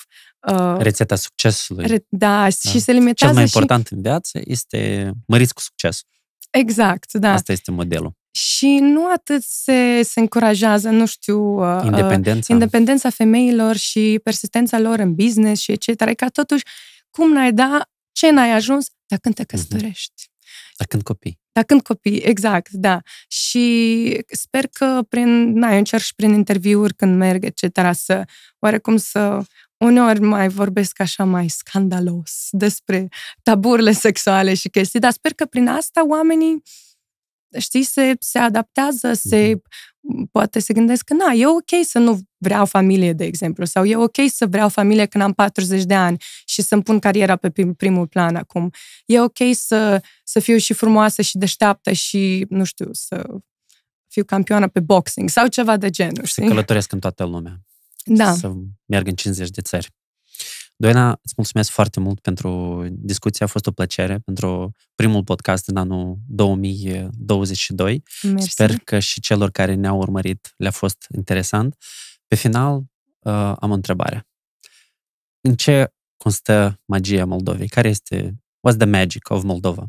Uh, rețeta succesului. Re- da, și da. se limitează Cel mai important și... în viață este măriți cu succes. Exact, da. Asta este modelul. Și nu atât se, se încurajează, nu știu, uh, independența. Uh, independența femeilor și persistența lor în business și etc. E ca totuși, cum n-ai da, ce n-ai ajuns, dacă când te mhm. căsătorești. Uh-huh. Dar când copii. Da, când copii, exact, da. Și sper că prin, na, eu încerc și prin interviuri când merg, etc., să, oarecum să, uneori mai vorbesc așa mai scandalos despre taburile sexuale și chestii, dar sper că prin asta oamenii uh, știi, se, se adaptează, se mhm. poate se gândesc că, na, e ok să nu vreau familie, de exemplu, sau e ok să vreau familie când am 40 de ani și să-mi pun cariera pe prim, primul plan acum. E ok să, să fiu și frumoasă și deșteaptă și, nu știu, să fiu campioană pe boxing sau ceva de genul. Să călătoresc în toată lumea. Da. Să merg în 50 de țări. Doina, îți mulțumesc foarte mult pentru discuția, a fost o plăcere pentru primul podcast din anul 2022. Mersi. Sper că și celor care ne-au urmărit le-a fost interesant. Pe final, uh, am o întrebare. În ce constă magia Moldovei? Care este, what's the magic of Moldova?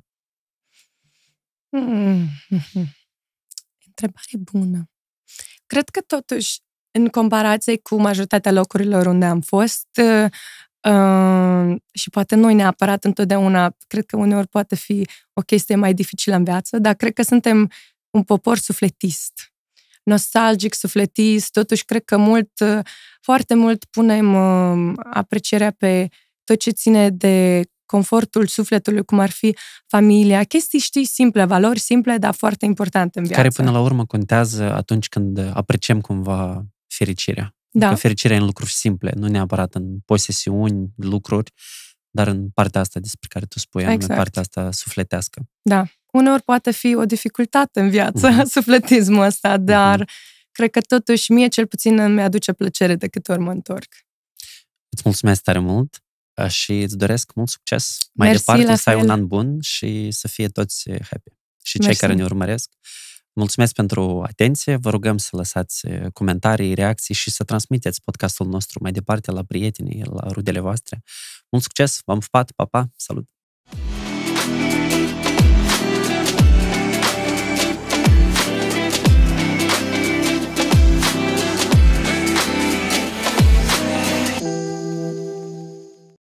Mm-hmm. Întrebare bună. Cred că totuși, în comparație cu majoritatea locurilor unde am fost, uh, Ehm, și poate noi neapărat întotdeauna, cred că uneori poate fi o chestie mai dificilă în viață, dar cred că suntem un popor sufletist, nostalgic, sufletist, totuși cred că mult, foarte mult punem uh, aprecierea pe tot ce ține de confortul sufletului, cum ar fi familia, chestii, știi, simple, valori simple, dar foarte importante în viață. Care până la urmă contează atunci când apreciem cumva fericirea. Adică da. Că fericirea e în lucruri simple, nu neapărat în posesiuni, lucruri, dar în partea asta despre care tu spui, exact. în partea asta sufletească. Da. Uneori poate fi o dificultate în viață, uh-huh. sufletismul ăsta, mhm. dar uh-huh. cred că totuși mie cel puțin îmi aduce plăcere de câte ori mă întorc. Îți mulțumesc tare mult uh, și îți doresc mult succes mai Mersi departe, să ai un an bun și să fie toți happy. Și Mersi. cei care ne urmăresc. Mulțumesc pentru atenție, vă rugăm să lăsați eh, comentarii, reacții și să transmiteți podcastul nostru mai departe la prietenii, la rudele voastre. Mult succes, v-am pupat, pa, pa, salut! thank you